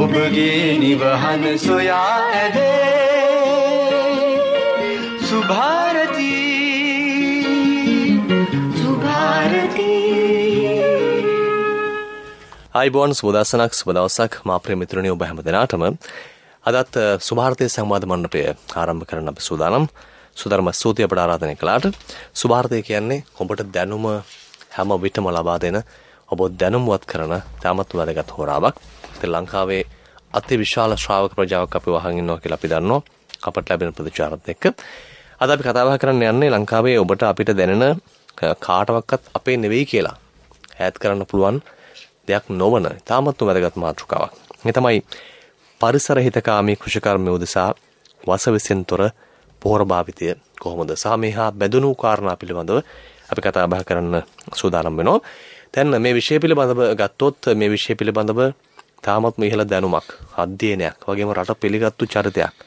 ඔබගේ නිවහන සොයා ඇදේ සුභාරතී සුභාරතී අයිබෝන් සුදසනක් සුබදවසක් මාප්‍රිය මිතුරණය ඔබ හැම දෙනාටම අදත් සුභාර්තය සංවාධ මණ්ඩපය ආරම්භ කරන අප සූදානම් සුධර්ම ස්තූතිය අපට ආරාධනය කළාට සුභාර්තය කියන්නේ ඔබට දැනුම හැම විටම ලබා දෙන ඔබ දැනුම්වත් කරන තාමත් වැදගත් හෝරාවක් ලංකාවේ අති විශාල ශ්‍රාවක ප්‍රජාවක් අපි වහන් ඉන්නවා කියලා අපි දන්නවා අපට ලැබෙන ප්‍රතිචාරත් එක්ක. අද අපි කතා බහ කරන්න යන්නේ ලංකාවේ ඔබට අපිට දැනෙන කාටවත්වත් අපේ නෙවෙයි කියලා ඈත් කරන්න පුළුවන් දෙයක් නොවන තාමත්ම වැදගත් මාතෘකාවක්. ඒ තමයි පරිසර හිතකාමී කෘෂිකර්මය උදෙසා වසවිසෙන් තොර පොහොර භාවිතය කොහොමද සහ මේ හා බැඳුණු කාරණා පිළිබඳව අපි කතා බහ කරන්න සූදානම් වෙනවා. දැන් මේ විෂය පිළිබඳව ගත්තොත් මේ විෂය පිළිබඳව තාමත් ඉහළ දැනුමක් අධ්‍යයනයක් වගේම රට පිළිගත්තු චරිතයක්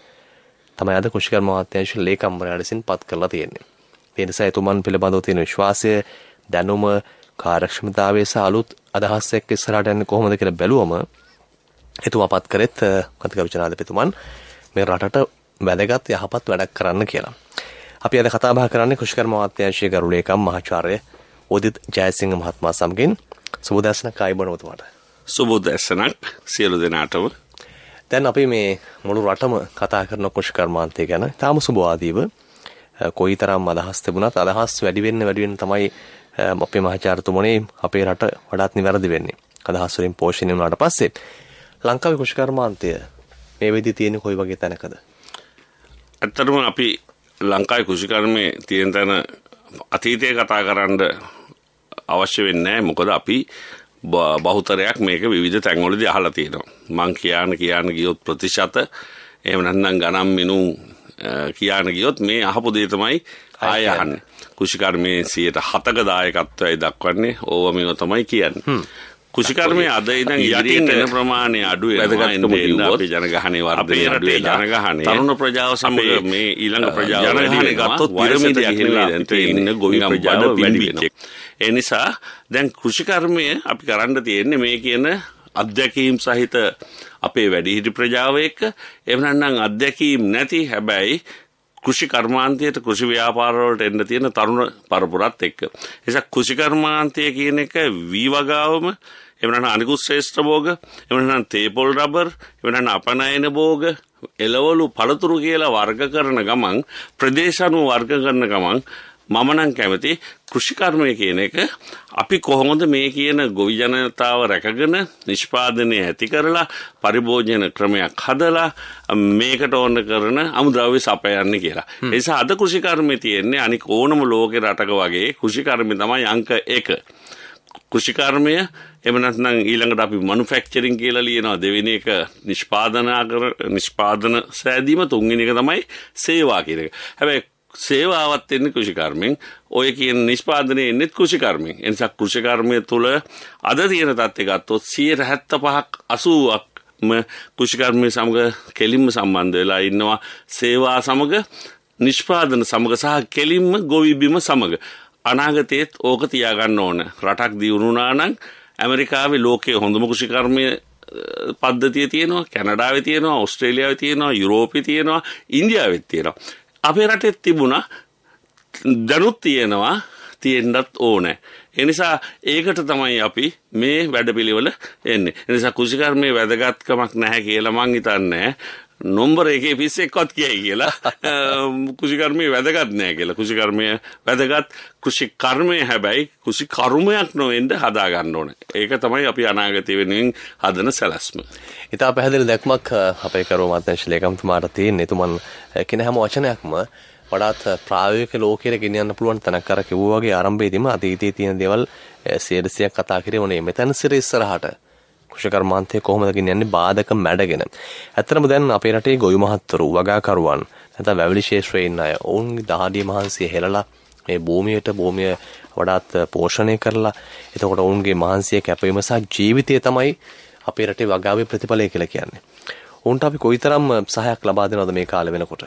තමයි අද කුෂිකර් මහත්‍යංශ ලේකම්වරයා විසින් පත් කරලා තියෙන්නේ. ඒ නිසා එතුමන් පිළිබඳව තියෙන විශ්වාසය, දැනුම, කාර්යක්ෂමතාවය සහ අලුත් අදහස් එක්ක ඉස්සරහට යන්නේ කොහොමද කියලා බැලුවම එතුමා පත් කරෙත් කතිකරු ජනාධිපතිතුමන් මේ රටට වැදගත් යහපත් වැඩක් කරන්න කියලා. අපි අද කතා බහ කරන්නේ කුෂිකර් මහත්‍යංශයේ ගරුලේකම් මහාචාර්ය උදිත් ජයසිංහ මහත්මයා සමගින් සුබ දර්ශන කයිබනෝතුමාට සුබෝධ ඇසනක් සියලු දෙනාටම දැන් අපි මේ මුළු රටම කතා කරන කෘෂිකර්මාන්තය ගැන තාම සුභවාදීව කොයි තරම් අදහස් තිබුණත් අදහස් වැඩිවෙන්න වැඩිවෙන්න තමයි අපේ මහචාර්තුමනේ අපේ රට වඩාත් නිවැරදි වෙන්නේ අදහස්වලින් පෝෂණය වුණාට පස්සේ ලංකාවේ කෘෂිකර්මාන්තය මේ වෙදි තියෙන කොයි වගේ තැනකද ඇත්තටම අපි ලංකායි කෘෂිකර්මය තියෙන තැන අතීතය කතා කරන්න අවශ්‍ය වෙන්නේ මොකද අපි බහුතරයක් මේක විධ තැන්වලද අහලා තියෙනවා. මං කියයාන කියයාන ගියොත් ප්‍රතිශත එම නන්නම් ගනම් මිනුම් කියාන ගියොත් මේ අහපු දේතමයි ආයහන්න. කෘෂිකර්මය සියයට හතක දායකත්වයි දක්වන්නේ ඕව මෙව තමයි කියන්න. කෘෂිකර්මය අද ඉදන් යටින් එන ප්‍රමාණය අඩු අපි ජනගහනය වර්ධය අඩුවේ ජනගහන තරුණ ප්‍රජාව සමග මේ ඊළඟ ප්‍රජාව ගත්තොත් පිරමිද ඉන්න ගොවි ප්‍රජාව වැඩි ඒ නිසා දැන් කෘෂිකර්මය අපි කරන්න තියෙන්නේ මේ කියන අධ්‍යක්ීම් සහිත අපේ වැඩිහිටි ප්‍රජාව එක්ක එහෙම නැත්නම් අධ්‍යක්ීම් නැති හැබැයි කෘෂි කර්මාන්තයට කෘෂි ව්‍යාපාරවලට එන්න තියෙන තරුණ පරපුරත් එක්ක. එසක් කෘෂි කර්මාන්තය කියන එක වීවගාවම එහෙම නැත්නම් අනිකුත් ශ්‍රේෂ්ඨ භෝග, එහෙම නැත්නම් තේපොල් රබර්, එහෙම නැත්නම් අපනයන භෝග, එළවලු පළතුරු කියලා වර්ග කරන ගමන් ප්‍රදේශ අනුව වර්ග කරන ගමන් මම නම් කැමති කෘෂිකර්මය කියන එක අපි කොහොමද මේ කියන ගොවි ජනතාව රැකගෙන නිෂ්පාදනය ඇති කරලා පරිභෝජන ක්‍රමයක් හදලා මේකට ඕන කරන අමුද්‍රව්‍ය සපයන්නේ කියලා. ඒ නිසා අද කෘෂිකර්මය තියෙන්නේ අනික ඕනම ලෝකේ රටක වගේ කෘෂිකර්මය තමයි අංක 1. කෘෂිකර්මය එහෙම නැත්නම් ඊළඟට අපි මනුෆැක්චරින් කියලා ලියනවා දෙවෙනි එක නිෂ්පාදන නිෂ්පාදන සෑදීම තුන්වෙනි එක තමයි සේවා කියන එක. හැබැයි සේවාවත් එන්නේ කෘෂිකර්මෙන් ඔය කියන නිෂ්පාදනය එන්නෙත් කෘෂිකර්මෙන් එනිසා කෘෂිකර්මය තුළ අද තියෙන තත්ත්වය ගත්තොත් 175ක් 80ක්ම කෘෂිකර්මයේ සමග කෙලින්ම සම්බන්ධ වෙලා ඉන්නවා සේවා සමග නිෂ්පාදන සමග සහ කෙලින්ම ගොවිබිම සමග අනාගතයේත් ඕක තියාගන්න ඕන රටක් දියුණුනා නම් ඇමරිකාවේ ලෝකයේ හොඳම කෘෂිකර්මය පද්ධතිය තියෙනවා කැනඩාවේ තියෙනවා ඔස්ට්‍රේලියාවේ තියෙනවා යුරෝපේ තියෙනවා ඉන්දියාවෙත් තියෙනවා අපේ රටෙත් තිබුණා දැනුත් තියෙනවා තියෙන්ඩත් ඕනෑ. එනිසා ඒකට තමයි අපි මේ වැඩපිළිවල එන්නේ. එනිසා කෘෂිකර්මය වැදගත්කමක් නැහැ කියලා මං හිතන්නේ නොම්බර එකේ පිස්ස එක්වත් කියයි කියලා කෘෂිකර්මය වැදගත් නෑ කියලා කෘෂිකර්මය වැදගත් කෘෂිකර්මය හැබැයි කෘෂි කර්මයක් නොවෙන්ට හදාගන්න ඕන ඒක තමයි අපි අනාගතය වෙනුවෙන් හදන සැලස්ම ඉතා පැහැදිලි දැක්මක් අපේ කරෝමත්ංශ ලේකම්තුමාට තියෙන් එතුමන් කෙන හැම වචනයක්ම වඩාත් ප්‍රායෝක ලෝකයට ගෙනයන්න පුළුවන් තැනක් කර කිව්වාගේ ආරම්භේදීම අතීතයේ තියෙන දෙවල් සේඩසියක් කතා කිරවනේ මෙතැන් සිර ඉස්සරහට කෘෂිකර්මාන්තය කොහොමද ගෙනියන්නේ බාධක මැඩගෙන. ඇත්තටම දැන් අපේ රටේ ගොවි මහත්වරු වගාකරුවන් නැත්නම් වැවිලි ශේෂ්ත්‍රයේ ඉන්න අය ඔවුන්ගේ දහඩිය මහන්සිය හෙළලා මේ භූමියට භූමිය වඩාත් පෝෂණය කරලා එතකොට ඔවුන්ගේ මහන්සිය කැපවීම සහ ජීවිතය තමයි අපේ රටේ වගාවේ ප්‍රතිඵලය කියලා කියන්නේ. ඔවුන්ට අපි කොයිතරම් සහයක් ලබා දෙනවද මේ කාලේ වෙනකොට?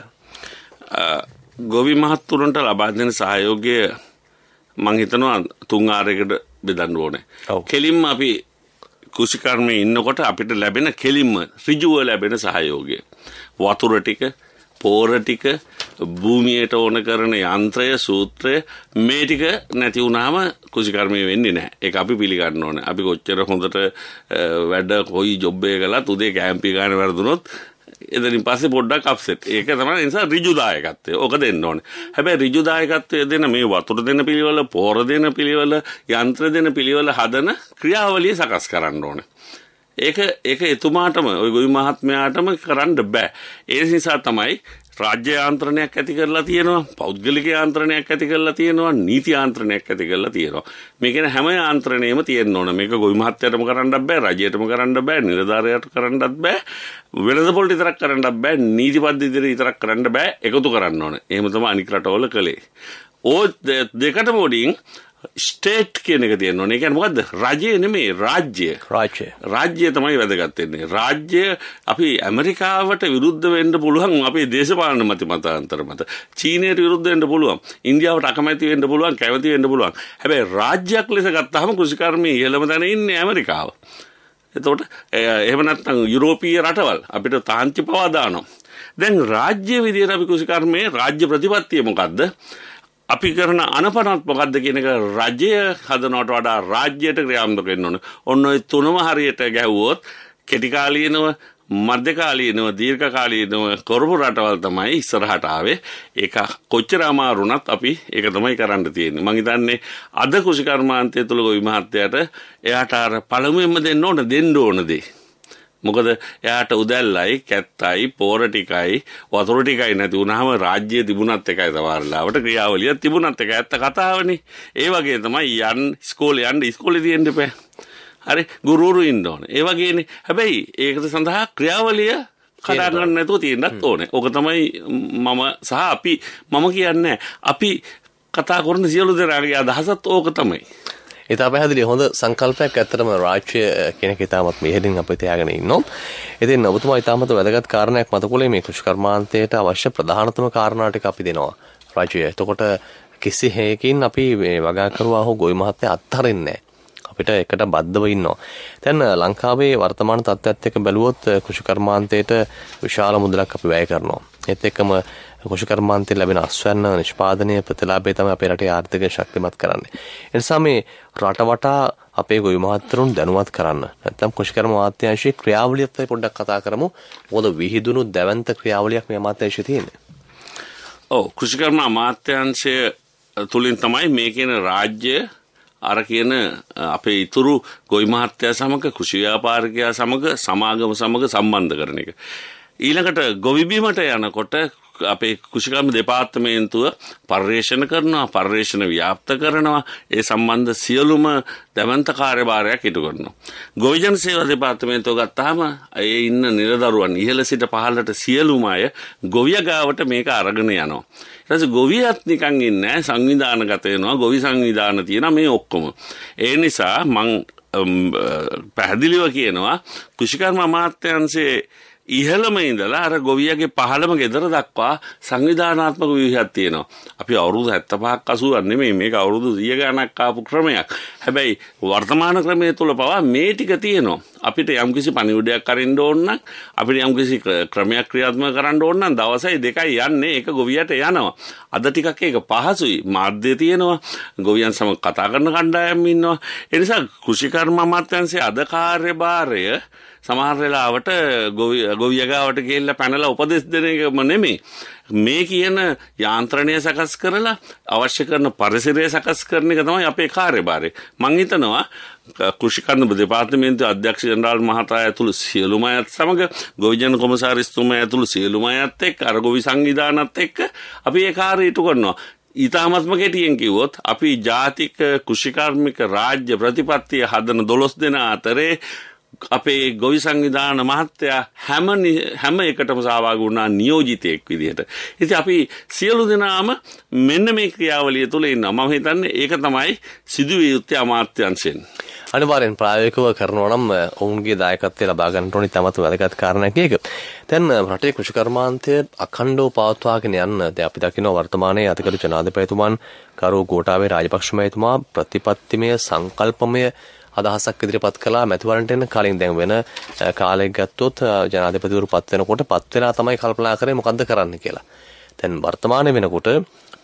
ගොවි මහත්තුරුන්ට ලබා දෙන සහයෝගය මං හිතනවා තුන් ආරයකට බෙදන්න ඕනේ. කෙලින්ම අපි කෘෂිකර්මයේ ඉන්නකොට අපිට ලැබෙන කෙලින්ම ඍජුව ලැබෙන සහයෝගය. වතුර ටික, පෝර ටික, භූමියට ඕන කරන යන්ත්‍රය, සූත්‍රය මේ ටික නැති වුනහම කෘෂිකර්මය වෙන්නේ නැහැ. ඒක අපි පිළිගන්න ඕනේ. අපි කොච්චර හොඳට වැඩ කොයි ජොබ් එක කළත් උදේ කැම්පි ගන්න වැරදුනොත් එදනින් පස්සේ පොඩ්ඩක් අප්සෙට්. ඒක තමයි නිසා ඍජු දායකත්වය. ඕක දෙන්න ඕනේ. හැබැයි ඍජු දායකත්වය දෙන මේ වතුර දෙන පිළිවෙල, පොහොර දෙන පිළිවෙල, යන්ත්‍ර දෙන පිළිවෙල හදන ක්‍රියාවලිය සකස් කරන්න ඕනේ. ඒක ඒක එතුමාටම ওই ගොවි මහත්මයාටම කරන්න බෑ. ඒ නිසා තමයි රාජ්‍ය ආන්ත්‍රණයක් ඇති කරලා තියෙනවා පෞද්ගලික ආන්ත්‍රණයක් ඇති කරලා තියෙනවා නීති ආන්ත්‍රණයක් ඇති කරලා තියෙනවා මේ කියන්නේ හැම ආන්ත්‍රණයම තියෙන්න ඕන මේක ගොවි මහත්තයටම කරන්නත් බෑ රජයටම කරන්න බෑ නිලධාරියට කරන්නත් බෑ වෙළඳ පොළට විතරක් කරන්නත් බෑ නීති පද්ධති විතරක් කරන්න බෑ එකතු කරන්න ඕන එහෙම තමයි අනික් රටවල කළේ ඕ දෙකටම උඩින් ස්ටේට් කියන එක තියෙන්න ඕනේ. ඒ කියන්නේ මොකද්ද? රජය නෙමෙයි රාජ්‍ය. රාජ්‍ය. රාජ්‍ය තමයි වැදගත් වෙන්නේ. රාජ්‍ය අපි ඇමරිකාවට විරුද්ධ වෙන්න පුළුවන් අපේ දේශපාලන මත මතාන්තර මත. චීනයට විරුද්ධ වෙන්න පුළුවන්. ඉන්දියාවට අකමැති වෙන්න පුළුවන්, කැමැති වෙන්න පුළුවන්. හැබැයි රාජ්‍යයක් ලෙස ගත්තාම කෘෂිකර්මී ඉහළම තැන ඉන්නේ ඇමරිකාව. එතකොට එහෙම නැත්නම් යුරෝපීය රටවල් අපිට තාන්ති පවා දානවා. දැන් රාජ්‍ය විදියට අපි කෘෂිකර්මයේ රාජ්‍ය ප්‍රතිපත්තිය මොකද්ද? අපි කරන අනපනත් මොකක්ද කියනක රජය හදනවට වඩා රාජ්‍යයට ක්‍රියාම්දක වෙන්න ඕන. ඔන්න ඔය තුනම හරියට ගැහුවොත් කෙටිකාලීනව මධ්‍යකාලීනව දීර්ඝකාලීනව කරපු රටවල් තමයි ඉස්සරහට ආවේ. ඒක කොච්චර අමාරුණත් අපි ඒක තමයි කරන්න තියෙන්නේ. මං හිතන්නේ අද කුෂිකර්මාන්තය තුල ගොවි මහත්තයාට එයාට අර පළමුවෙන්ම දෙන්න ඕන දෙන්න ඕන දේ මොකද එයාට උදැල්ලයි කැත්තයි පෝර ටිකයි වතුර ටිකයි නැති වුණාම රාජ්‍ය තිබුණත් එකයි සමහරලාවට ක්‍රියාවලියක් තිබුණත් එකයි ඇත්ත කතාවනේ ඒ වගේ තමයි යන් ඉස්කෝලේ යන්න ඉස්කෝලේ තියෙන්න බෑ හරි ගුරුවරු ඉන්න ඕනේ ඒ වගේනේ හැබැයි ඒකට සඳහා ක්‍රියාවලිය කතා කරන්න නැතුව තියෙන්නත් ඕනේ ඕක තමයි මම සහ අපි මම කියන්නේ අපි කතා කරන සියලු දෙනාගේ අදහසත් ඕක තමයි ඉතා පැහදිලි හොඳ සංකල්පයක් ඇත්තරම රාච්චය කෙන ඉතාමත් මෙහෙදින් අප තියාගෙන ඉන්නම් එතින් ඔබතුමා ඉතාමත වැදගත් කාරණයක් මතකොලේ මේ කෘෂ්කර්මාන්තයට අවශ්‍ය ප්‍රධානතම කාරණාටික අපි දෙනවා රාජය එතකොට කිසි හයකින් අපි වගාකරවා හෝ ගොයි මහත්තය අත්හරෙන්නේ අපිට එකට බද්ධව ඉන්නවා. තැන් ලංකාවේ වර්තමාන තත්ත්වත් එක බැලුවොත් කෘෂිකර්මාන්තයට විශාල මුදලක් අපි වැය කරනවා. එත් එක්කම කෘෂිකර්මාන්තයෙන් ලැබෙන අස්වැන්න නිෂ්පාදනය ප්‍රතිලාභය තමයි අපේ රටේ ආර්ථිකය ශක්තිමත් කරන්නේ. ඒ නිසා මේ රට වටා අපේ ගොවි මහත්තුරුන් දැනුවත් කරන්න. නැත්නම් කෘෂිකර්ම අමාත්‍යාංශයේ ක්‍රියාවලියත් අපි පොඩ්ඩක් කතා කරමු. මොකද විහිදුණු දැවැන්ත ක්‍රියාවලියක් මේ අමාත්‍යාංශයේ තියෙන්නේ. ඔව් කෘෂිකර්ම අමාත්‍යාංශය තුලින් තමයි මේ කියන රාජ්‍ය අර කියන අපේ ඉතුරු ගොවි මහත්තයා සමග කෘෂි ව්‍යාපාරිකයා සමග සමාගම සමග සම්බන්ධ කරන එක. ඊළඟට ගොවිබීමට යනකොට අපේ කෘෂිකර්ම දෙපාර්තමේන්තුව පර්යේෂණ කරනවා පර්යේෂණ ව්‍යාප්ත කරනවා ඒ සම්බන්ධ සියලුම දැවන්ත කාර්යභාරයක් ඉටු කරනවා. ගොවිජන සේවා දෙපාර්තමේන්තුව ගත්තාම ඒ ඉන්න නිලදරුවන් ඉහළ සිට පහළට සියලුම අය ගොවිය ගාවට මේක අරගෙන යනවා. ඊට ගොවියත් නිකන් ඉන්නේ සංවිධානගත වෙනවා ගොවි සංවිධාන තියෙන මේ ඔක්කොම. ඒ නිසා මං පැහැදිලිව කියනවා කෘෂිකර්ම අමාත්‍යංශයේ ඉහළම ඉඳලා අර ගොවියගේ පහළම ගෙදර දක්වා සංවිධානාත්මක ව්‍යුහයක් තියෙනවා. අපි අවුරුදු 75ක් 80ක් නෙමෙයි මේක අවුරුදු 100 ගණක් ආපු ක්‍රමයක්. හැබැයි වර්තමාන ක්‍රමයේ තුල පවා මේ ටික තියෙනවා. අපිට යම්කිසි පණිවිඩයක් අරින්න ඕන නම් අපිට යම්කිසි ක්‍රමයක් ක්‍රියාත්මක කරන්න ඕන නම් දවසයි දෙකයි යන්නේ ඒක ගොවියට යනවා. අද ටිකක් ඒක පහසුයි. මාධ්‍ය තියෙනවා. ගොවියන් සමග කතා කරන කණ්ඩායම් ඉන්නවා. ඒ නිසා කෘෂිකර්ම අමාත්‍යාංශයේ අද කාර්යභාරය සමහරවෙලාවට ගොවියගාවට කියල්ල පැනල උපදෙස් දෙනකම නෙමේ. මේ කියන යාන්ත්‍රණය සකස් කරලා අවශ්‍ය කරන පරිසිරය සකස් කරන එක තමයි අපේ කාර්යභාරය. මං හිතනවා කෘෂිකන්න දෙපාර්තමේන්තු අධ්‍යක්ෂ ජනරාල් මහතා ඇතුළු සියලුම අයත් සමඟ ගොවිජන කොමසාරිස්තුම ඇතුළු සියලුම අයත් එක් අරගොවි සංවිධානත් එක්ක අපි ඒ කාර්යීටු කරනවා. ඉතාමත්ම කෙටියෙන් කිව්වොත් අපි ජාතික කෘෂිකර්මික රාජ්‍ය ප්‍රතිපත්තිය හදන දොළොස් දෙන අතරේ අපේ ගොවි සංවිධාන මහත්තයා හැම හැම එකටම සහභාගී වුණා නියෝජිතයෙක් විදිහට. ඉතින් අපි සියලු දෙනාම මෙන්න මේ ක්‍රියාවලිය තුළ ඉන්නවා. මම හිතන්නේ ඒක තමයි සිදුවිය යුත්තේ අමාත්‍යංශයෙන්. අනිවාර්යෙන් ප්‍රායෝගිකව කරනවා නම් ඔවුන්ගේ දායකත්වය ලබා ගන්නට ඕනි තමතු වැදගත් කාරණයක් ඒක. දැන් රටේ කෘෂිකර්මාන්තය අඛණ්ඩව පවත්වාගෙන යන්න දැන් අපි දකිනවා වර්තමානයේ අතිගරු ජනාධිපතිතුමන් කරු ගෝඨාභය රාජපක්ෂ මහතුමා ප්‍රතිපත්තිමය සංකල්පමය අදහසක් ඉදිරිපත් කළා මැතිවරණට එන්න කලින් දැන් වෙන කාලයක් ගත්තොත් ජනාධිපතිවරු පත් වෙනකොට පත් වෙලා තමයි කල්පනා කරේ මොකද්ද කරන්න කියලා. දැන් වර්තමානයේ වෙනකොට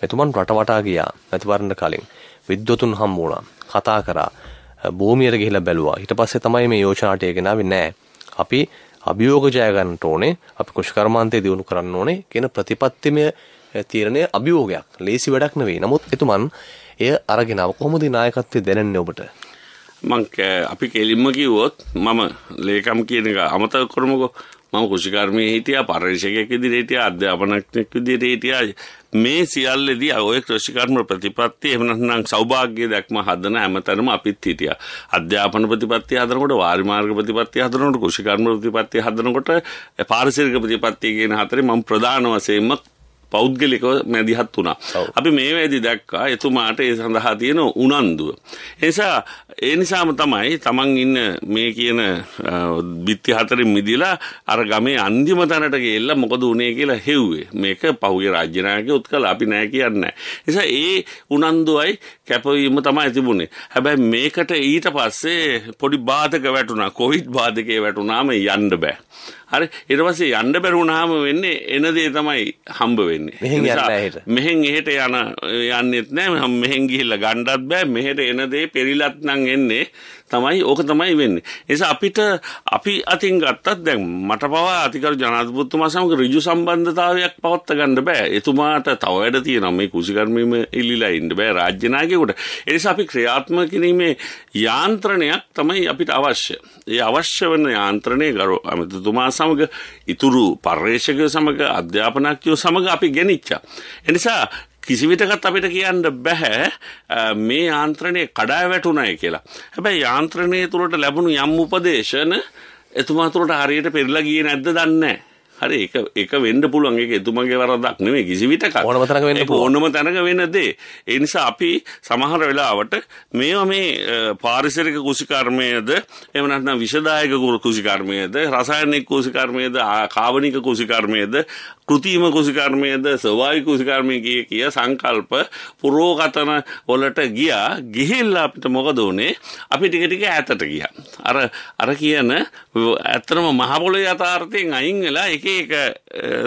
මෙතුමන් රට වටා ගියා මැතිවරණට කලින්. විද්වතුන් හම්බ වුණා. කතා කරා. භූමියට ගිහිලා බැලුවා. ඊට පස්සේ තමයි මේ යෝජනාට ගෙනාවේ නෑ. අපි අභියෝග ජය ගන්නට ඕනේ. අපි කුෂ්කර්මාන්තය දියුණු කරන්න ඕනේ කියන ප්‍රතිපත්තිමය තීරණය අභියෝගයක්. ලේසි වැඩක් නෙවෙයි. නමුත් එතුමන් එය අරගෙනව කොහොමද නායකත්වය දැනන්නේ ඔබට? මං අපි කෙලින්ම කිව්වොත් මම ලේකම් කියන එක අමතක කරමුකෝ මම කෘෂිකර්මයේ හිටියා පරිශකයෙක් විදිහට හිටියා අධ්‍යාපනඥයෙක් විදිහට හිටියා මේ සියල්ලේදී ඔය කෘෂිකර්ම ප්‍රතිපත්තිය එහෙම නැත්නම් සෞභාග්‍ය දැක්ම හදන හැමතැනම අපිත් හිටියා. අධ්‍යාපන ප්‍රතිපත්තිය හදනකොට වාරි මාර්ග ප්‍රතිපත්තිය හදනකොට කෘෂිකර්ම ප්‍රතිපත්තිය හදනකොට පාරිසරික ප්‍රතිපත්තිය කියන හතරේ මම ප්‍රධාන වශයෙන්ම පෞද්ගලිකව මැදිහත් වුණා. අපි මේ වෙදි දැක්කා එතුමාට ඒ සඳහා තියෙන උනන්දුව. එනිසා ඒ නිසාම තමයි තමන් ඉන්න මේ කියන බිත්ති හතරින් මිදිලා අර ගමේ අන්තිම තැනට ගිහිල්ලා මොකද උනේ කියලා හෙව්වේ. මේක පහුගිය රාජ්‍ය නායකයෙකුත් කළා අපි නෑ කියන්නේ. නිසා ඒ උනන්දුවයි කැපවීම තමයි තිබුණේ. හැබැයි මේකට ඊට පස්සේ පොඩි බාධක වැටුණා. කොවිඩ් බාධකේ වැටුණාම යන්න බෑ. හරි ඊට පස්සේ යන්න බැරුණාම වෙන්නේ එන දේ තමයි හම්බ වෙන්නේ මෙහෙන් එහෙට යන යන්නෙත් නෑ මෙහෙන් ගිහිල්ලා ගණ්ඩත් බෑ මෙහෙට එන දේ පෙරිලත් නම් එන්නේ තමයි ඕක තමයි වෙන්නේ. එනිසා අපිට අපි අතින් ගත්තත් දැන් මට පවා අතිකරු ජනාධිපතිතුමා සමග ඍජු සම්බන්ධතාවයක් පවත්ත ගන්න බෑ. එතුමාට තව වැඩ තියෙනවා මේ කුසිකර්මීම ඉලිලා ඉන්න බෑ රාජ්‍ය නායකයෙකුට. ඒ නිසා අපි ක්‍රියාත්මක කිරීමේ යාන්ත්‍රණයක් තමයි අපිට අවශ්‍ය. ඒ අවශ්‍ය වෙන යාන්ත්‍රණය ගරු අමිතතුමා සමග ඉතුරු පර්යේෂකයෝ සමග අධ්‍යාපනඥයෝ සමග අපි ගෙනිච්චා. එනිසා කිසිවිටකත් අපිට කියන්න බැහැ මේ යාන්ත්‍රණය කඩා වැටුණය කියලා. හැබැයි යාන්ත්‍රණය තුළට ලැබුණු යම් උපදේශන එතුමා තුළට හරියට පෙරලා ගියේ නැද්ද දන්නේ හරි එක එක වෙන්න පුළුවන් ඒක එතුමගේ වරදක් නෙමෙයි කිසිවිටක ඕනම තැනක වෙන්න පුළුවන් ඕනම තැනක වෙන දේ ඒ නිසා අපි සමහර වෙලාවට මේවා මේ පාරිසරික කුසිකර්මයේද එහෙම නැත්නම් විෂදායක කුසිකර්මයේද රසායනික කුසිකර්මයේද කාබනික කුසිකර්මයේද කෘතිම කුසිකර්මයද ස්වභාවික කුසිකර්මය කිය කිය සංකල්ප පුරෝගතන වලට ගියා ගිහිල්ලා අපිට මොකද උනේ අපි ටික ටික ඈතට ගියා අර අර කියන ඇත්තම මහ පොළොවේ යථාර්ථයෙන් අයින් වෙලා එක එක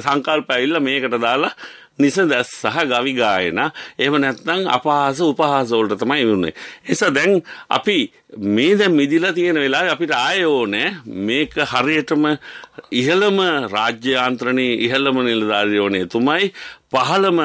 සංකල්ප ඇවිල්ලා මේකට දාලා නිසදැස් සහ ගවි ගායනා එහෙම නැත්නම් අපහාස උපහාස වලට තමයි වුනේ. එසා දැන් අපි මේ දැන් මිදිලා තියෙන වෙලාවේ අපිට ආයෙ ඕනේ මේක හරියටම ඉහළම රාජ්‍ය යාන්ත්‍රණයේ ඉහළම නිලධාරියෝනේ තුමයි පහළම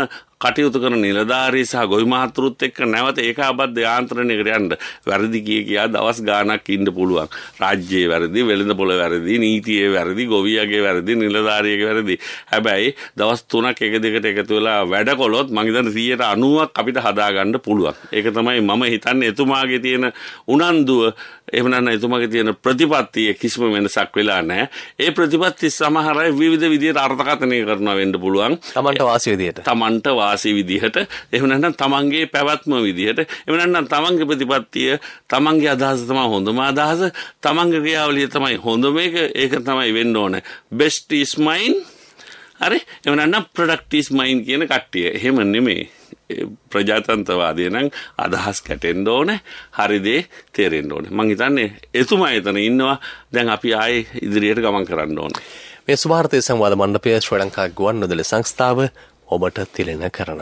කටයුතු කරන නිලධාරී සහ ගොවි මහතුරුත් එක්ක නැවත ඒකාබද්ධ යාන්ත්‍රණයකට යන්න වැරදි කිය කියා දවස් ගාණක් ඉන්න පුළුවන්. රාජ්‍යයේ වැරදි, වෙළඳ පොළ වැරදි, නීතියේ වැරදි, ගොවියගේ වැරදි, නිලධාරියගේ වැරදි. හැබැයි දවස් 3ක් එක දෙකට එකතු වෙලා වැඩ කළොත් මං හිතන්නේ 90ක් අපිට හදා ගන්න පුළුවන්. ඒක තමයි මම හිතන්නේ එතුමාගේ තියෙන උනන්දුව එහෙම නැත්නම් එතුමාගේ තියෙන ප්‍රතිපත්තිය කිසිම වෙනසක් වෙලා නැහැ. ඒ ප්‍රතිපත්ති සමහර අය විවිධ විදිහට අර්ථකථනය කරනවා වෙන්න පුළුවන්. Tamanට වාසිය විදිහට. Tamanට වාසිය විලාසී විදිහට එහෙම නැත්නම් තමන්ගේ පැවැත්ම විදිහට එහෙම නැත්නම් තමන්ගේ ප්‍රතිපත්තිය තමන්ගේ අදහස තමයි හොඳම අදහස තමන්ගේ ක්‍රියාවලිය තමයි හොඳම එක ඒක තමයි වෙන්න ඕනේ best is mine හරි එහෙම නැත්නම් product is mine කියන කට්ටිය එහෙම නෙමෙයි ප්‍රජාතන්ත්‍රවාදය නම් අදහස් කැටෙන්න ඕනේ හරි දේ තේරෙන්න ඕනේ මං හිතන්නේ එතුමා එතන ඉන්නවා දැන් අපි ආයේ ඉදිරියට ගමන් කරන්න ඕනේ මේ සුභාර්ථය සංවාද මණ්ඩපය ශ්‍රී ලංකා ගුවන්විදුලි සංස්ථාව ඔබට තිලෙන කරන.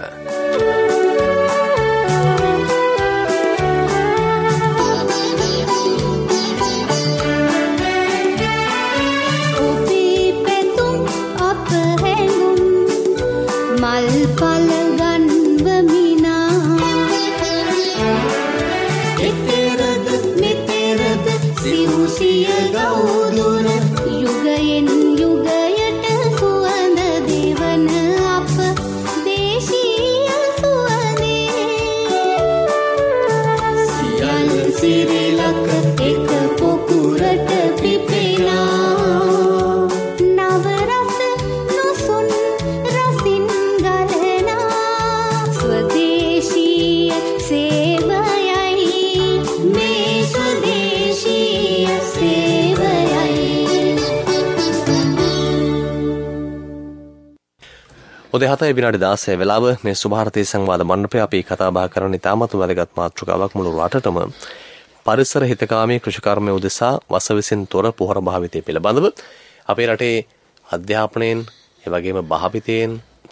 උදේ 7 විනාඩි 16 වෙලාව මේ සුභාරතී සංවාද මණ්ඩපය අපි කතා බහ කරන ඉතාමත් වැදගත් මාතෘකාවක් මුළු රටටම පරිසර හිතකාමී කෘෂිකර්මය උදෙසා වස විසින් තොර පොහොර භාවිතය පිළිබඳව අපේ රටේ අධ්‍යාපනයෙන් ඒ වගේම භාවිතයෙන්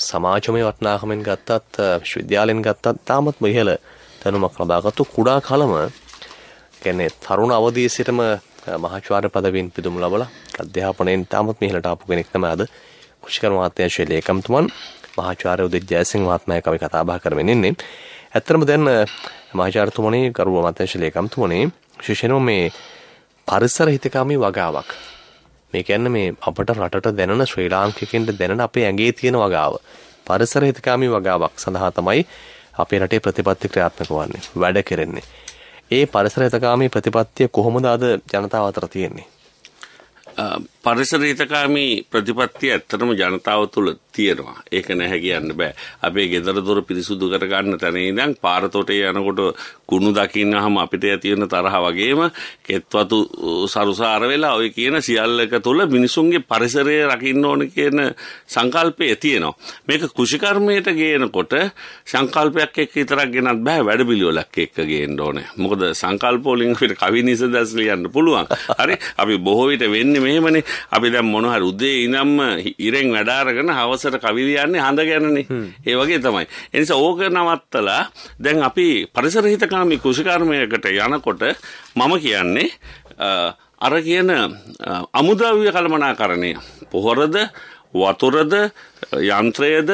සමාජමය වටිනාකමෙන් ගත්තත් විශ්වවිද්‍යාලෙන් ගත්තත් තාමත් ඉහළ දැනුමක් ලබාගත්තු කුඩා කලම කියන්නේ තරුණ අවදී සිටම මහාචාර්ය පදවියෙන් පිදුම් ලබලා අධ්‍යාපනයෙන් තාමත් මිහලට ආපු කෙනෙක් තමයි අද කුෂිකර මාත්‍යංශයේ ලේකම්තුමන් මහාචාර්ය උදේ ජයසිංහ මහත්මයා කවි කතා බහ කරමින් ඉන්නේ. ඇත්තටම දැන් මහාචාර්යතුමනේ කරුව මතංශ ලේකම්තුමනේ විශේෂයෙන්ම මේ පරිසර හිතකාමී වගාවක්. මේ කියන්නේ මේ අපට රටට දැනෙන ශ්‍රී ලාංකිකයන්ට දැනෙන අපේ ඇඟේ තියෙන වගාව. පරිසර හිතකාමී වගාවක් සඳහා තමයි අපේ රටේ ප්‍රතිපත්ති ක්‍රියාත්මක වන්නේ. වැඩ කෙරෙන්නේ. ඒ පරිසර හිතකාමී ප්‍රතිපත්තිය කොහොමද අද ජනතාව අතර තියෙන්නේ? පරිසරහිතකාමී ප්‍රතිපත්තිය ඇත්තටම ජනතාව තුළ තියෙනවා. ඒක නැහැ කියන්න බෑ. අපේ ගෙදර දොර පිරිසුදු කරගන්න තැන ඉඳන් පාරතොටේ යනකොට කුණු දකින්නහම අපිට ඇති වෙන තරහ වගේම කෙත්වතු සරුසාර වෙලා ওই කියන සියල්ල එක තුළ මිනිසුන්ගේ පරිසරය රකින්න ඕන කියන සංකල්පය තියෙනවා. මේක කෘෂිකර්මයට ගේනකොට සංකල්පයක් එක්ක විතරක් ගෙනත් බෑ වැඩ පිළිවෙලක් එක්ක ගේන්න ඕනේ. මොකද සංකල්ප වලින් අපිට කවි නිසදස් ලියන්න පුළුවන්. හරි අපි බොහෝ විට වෙන්නේ මෙහෙමනේ අපි දැන් මොන හරි උදේ ඉඳන්ම ඉරෙන් වැඩ අරගෙන හවසට කවි ලියන්නේ හඳ ගැනනේ. ඒ වගේ තමයි. ඒ නිසා ඕක නවත්තලා දැන් අපි පරිසර හිතකාමී කෘෂිකර්මයකට යනකොට මම කියන්නේ අර කියන අමුද්‍රව්‍ය කළමනාකරණය පොහොරද වතුරද යන්ත්‍රයද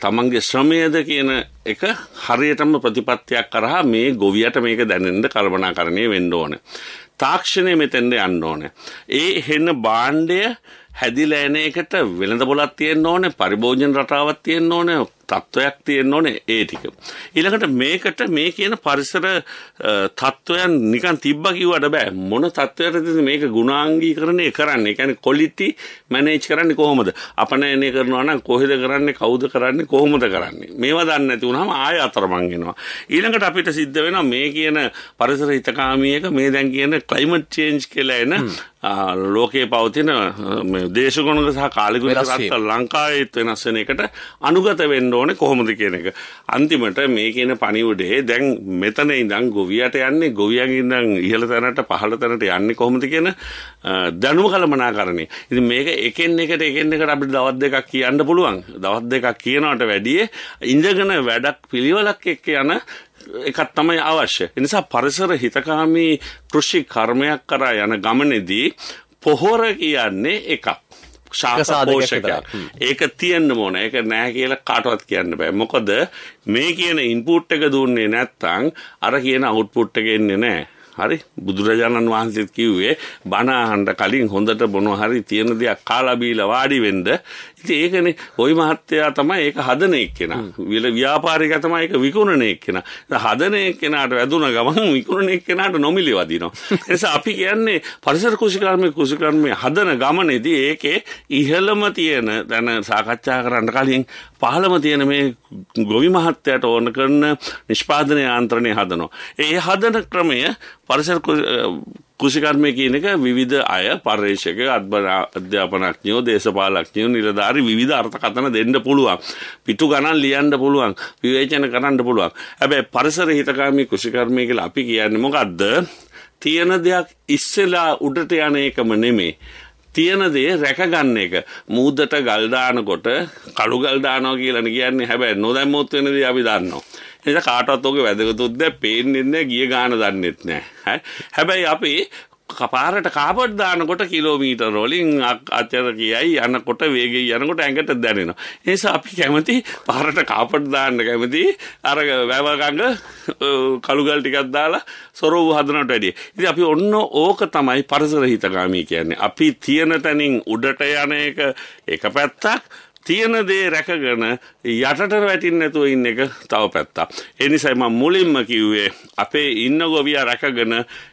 තමන්ගේ ශ්‍රමයද කියන එක හරියටම ප්‍රතිපත්තියක් කරහා මේ ගොවියට මේක දැනෙන්න කල්පනාකරණය වෙන්න ඕන. තාක්ෂණය මෙතෙන්ට යන්න ඕන. ඒ හෙන්න බාණ්ඩය හැදිලා එන එකට වෙළඳ පොලක් තියෙන්න ඕනේ පරිභෝජන රටාවක් තියෙන්න ඕනේ තත්ත්වයක් තියෙන්න ඕනේ ඒ ටික. ඊළඟට මේකට මේ කියන පරිසර තත්ත්වයන් නිකන් තිබ්බ කිව්වට බෑ. මොන තත්ත්වයකටද මේක ගුණාංගීකරණය කරන්නේ? ඒ කියන්නේ quality manage කරන්නේ කොහොමද? අපනයනය කරනවා නම් කොහෙද කරන්නේ? කවුද කරන්නේ? කොහොමද කරන්නේ? මේවා දන්නේ නැති වුනහම ආය අතරමං වෙනවා. ඊළඟට අපිට සිද්ධ වෙනවා මේ කියන පරිසර හිතකාමීක මේ දැන් කියන climate change කියලා එන ලෝකයේ පවතින දේශගුණික සහ කාලිගුණික රටා ලංකාවේ වෙනස් වෙන එකට අනුගත වෙන්න කරන්න ඕනේ කොහොමද කියන එක. අන්තිමට මේ කියන පණිවුඩේ දැන් මෙතන ඉඳන් ගොවියට යන්නේ ගොවියන් ඉඳන් ඉහළ තැනට පහළ තැනට යන්නේ කොහොමද කියන දැනුම කළමනාකරණය. ඉතින් මේක එකෙන් එකට එකෙන් එකට අපිට දවස් දෙකක් කියන්න පුළුවන්. දවස් දෙකක් කියනවට වැඩිය ඉඳගෙන වැඩක් පිළිවෙලක් එක්ක යන එකක් තමයි අවශ්‍ය. එනිසා පරිසර හිතකාමී කෘෂි කර්මයක් කරා යන ගමනේදී පොහොර කියන්නේ එකක්. ශාසාදෝෂකයක් ඒක තියෙන්න්න ඕන ඒක නෑ කියලා කාටවත් කියන්න බෑ මොකද මේ කියන ඉන්පුට් එක දුන්නේ නැත්තං අර කියන අවුට්පුට් එක එන්නේ නෑ හරි බුදුරජාණන් වහන්සේත් කිව්වේ බණ අහන්න කලින් හොඳට මොන හරි තියෙන දේක් කාලා බීලා වාඩි වෙන්න. ඉතින් ඒකනේ ওই මහත්තයා තමයි ඒක හදන එක්කෙනා. විල ව්‍යාපාරිකයා තමයි ඒක විකුණන එක්කෙනා. හදන එක්කෙනාට වැදුන ගමන් විකුණන එක්කෙනාට නොමිලි වදිනවා. ඒ නිසා අපි කියන්නේ පරිසර කුෂිකර්මයේ කුෂිකර්මයේ හදන ගමනේදී ඒකේ ඉහළම තියෙන දැන සාකච්ඡා කරන්න කලින් පහළම තියෙන මේ ගොවි මහත්තයාට ඕන කරන නිෂ්පාදන යාන්ත්‍රණය හදනවා. ඒ හදන ක්‍රමය පරිසර කෘෂිකර්මය කියන එක විවිධ අය පර්යේෂක අත්බන අධ්‍යාපනඥයෝ දේශපාලක්ඥයෝ නිලධාරි විධ අර්ථකතන දෙන්න පුළුවන්. පිටු ගණන් ලියන්න පුළුවන් විවේචන කරන්න පුළුවන්. ඇබැයි පරිසර හිතකාමී කෘෂිකර්මය කියලා අපි කියන්න මොකක්ද තියෙන දෙයක් ඉස්සෙලා උඩට යන එකම නෙමේ. තියෙන දේ රැකගන්න එක මූදට ගල්දානකොට කළු ගල්දානවා කියලන කියන්නේ හැබැයි නොදැම්මොත් වෙනදී අපි දන්නවා. එද කාටත්තෝක වැදකතුත්ද පේෙන්න්න ගිය ගාන දන්නෙත් නෑ හැබැයි අපේ කපාරට කාපට් දානකොට කිලෝමීටර් රොලින් අචර කියයි යනකොට වේග යනකොට ඇඟට දැනෙනවා. ඒස අපි කැමති පාරට කාපට් දාන්න කැමති අර වැවගඟ කළුගල් ටිකක් දාලා සොරෝව හදනට වැඩිය. ඉතින් අපි ඔන්න ඕක තමයි පරිසර හිතගාමී කියන්නේ. අපි තියෙන තැනින් උඩට යන එක එක පැත්තක් තියෙන දේ රැකගෙන යටට වැටින් නැතුව ඉන්න එක තව පැත්තා. එනිසයි මම මුලින්ම කිව්වේ අපේ ඉන්න ගොවියා රැකගෙන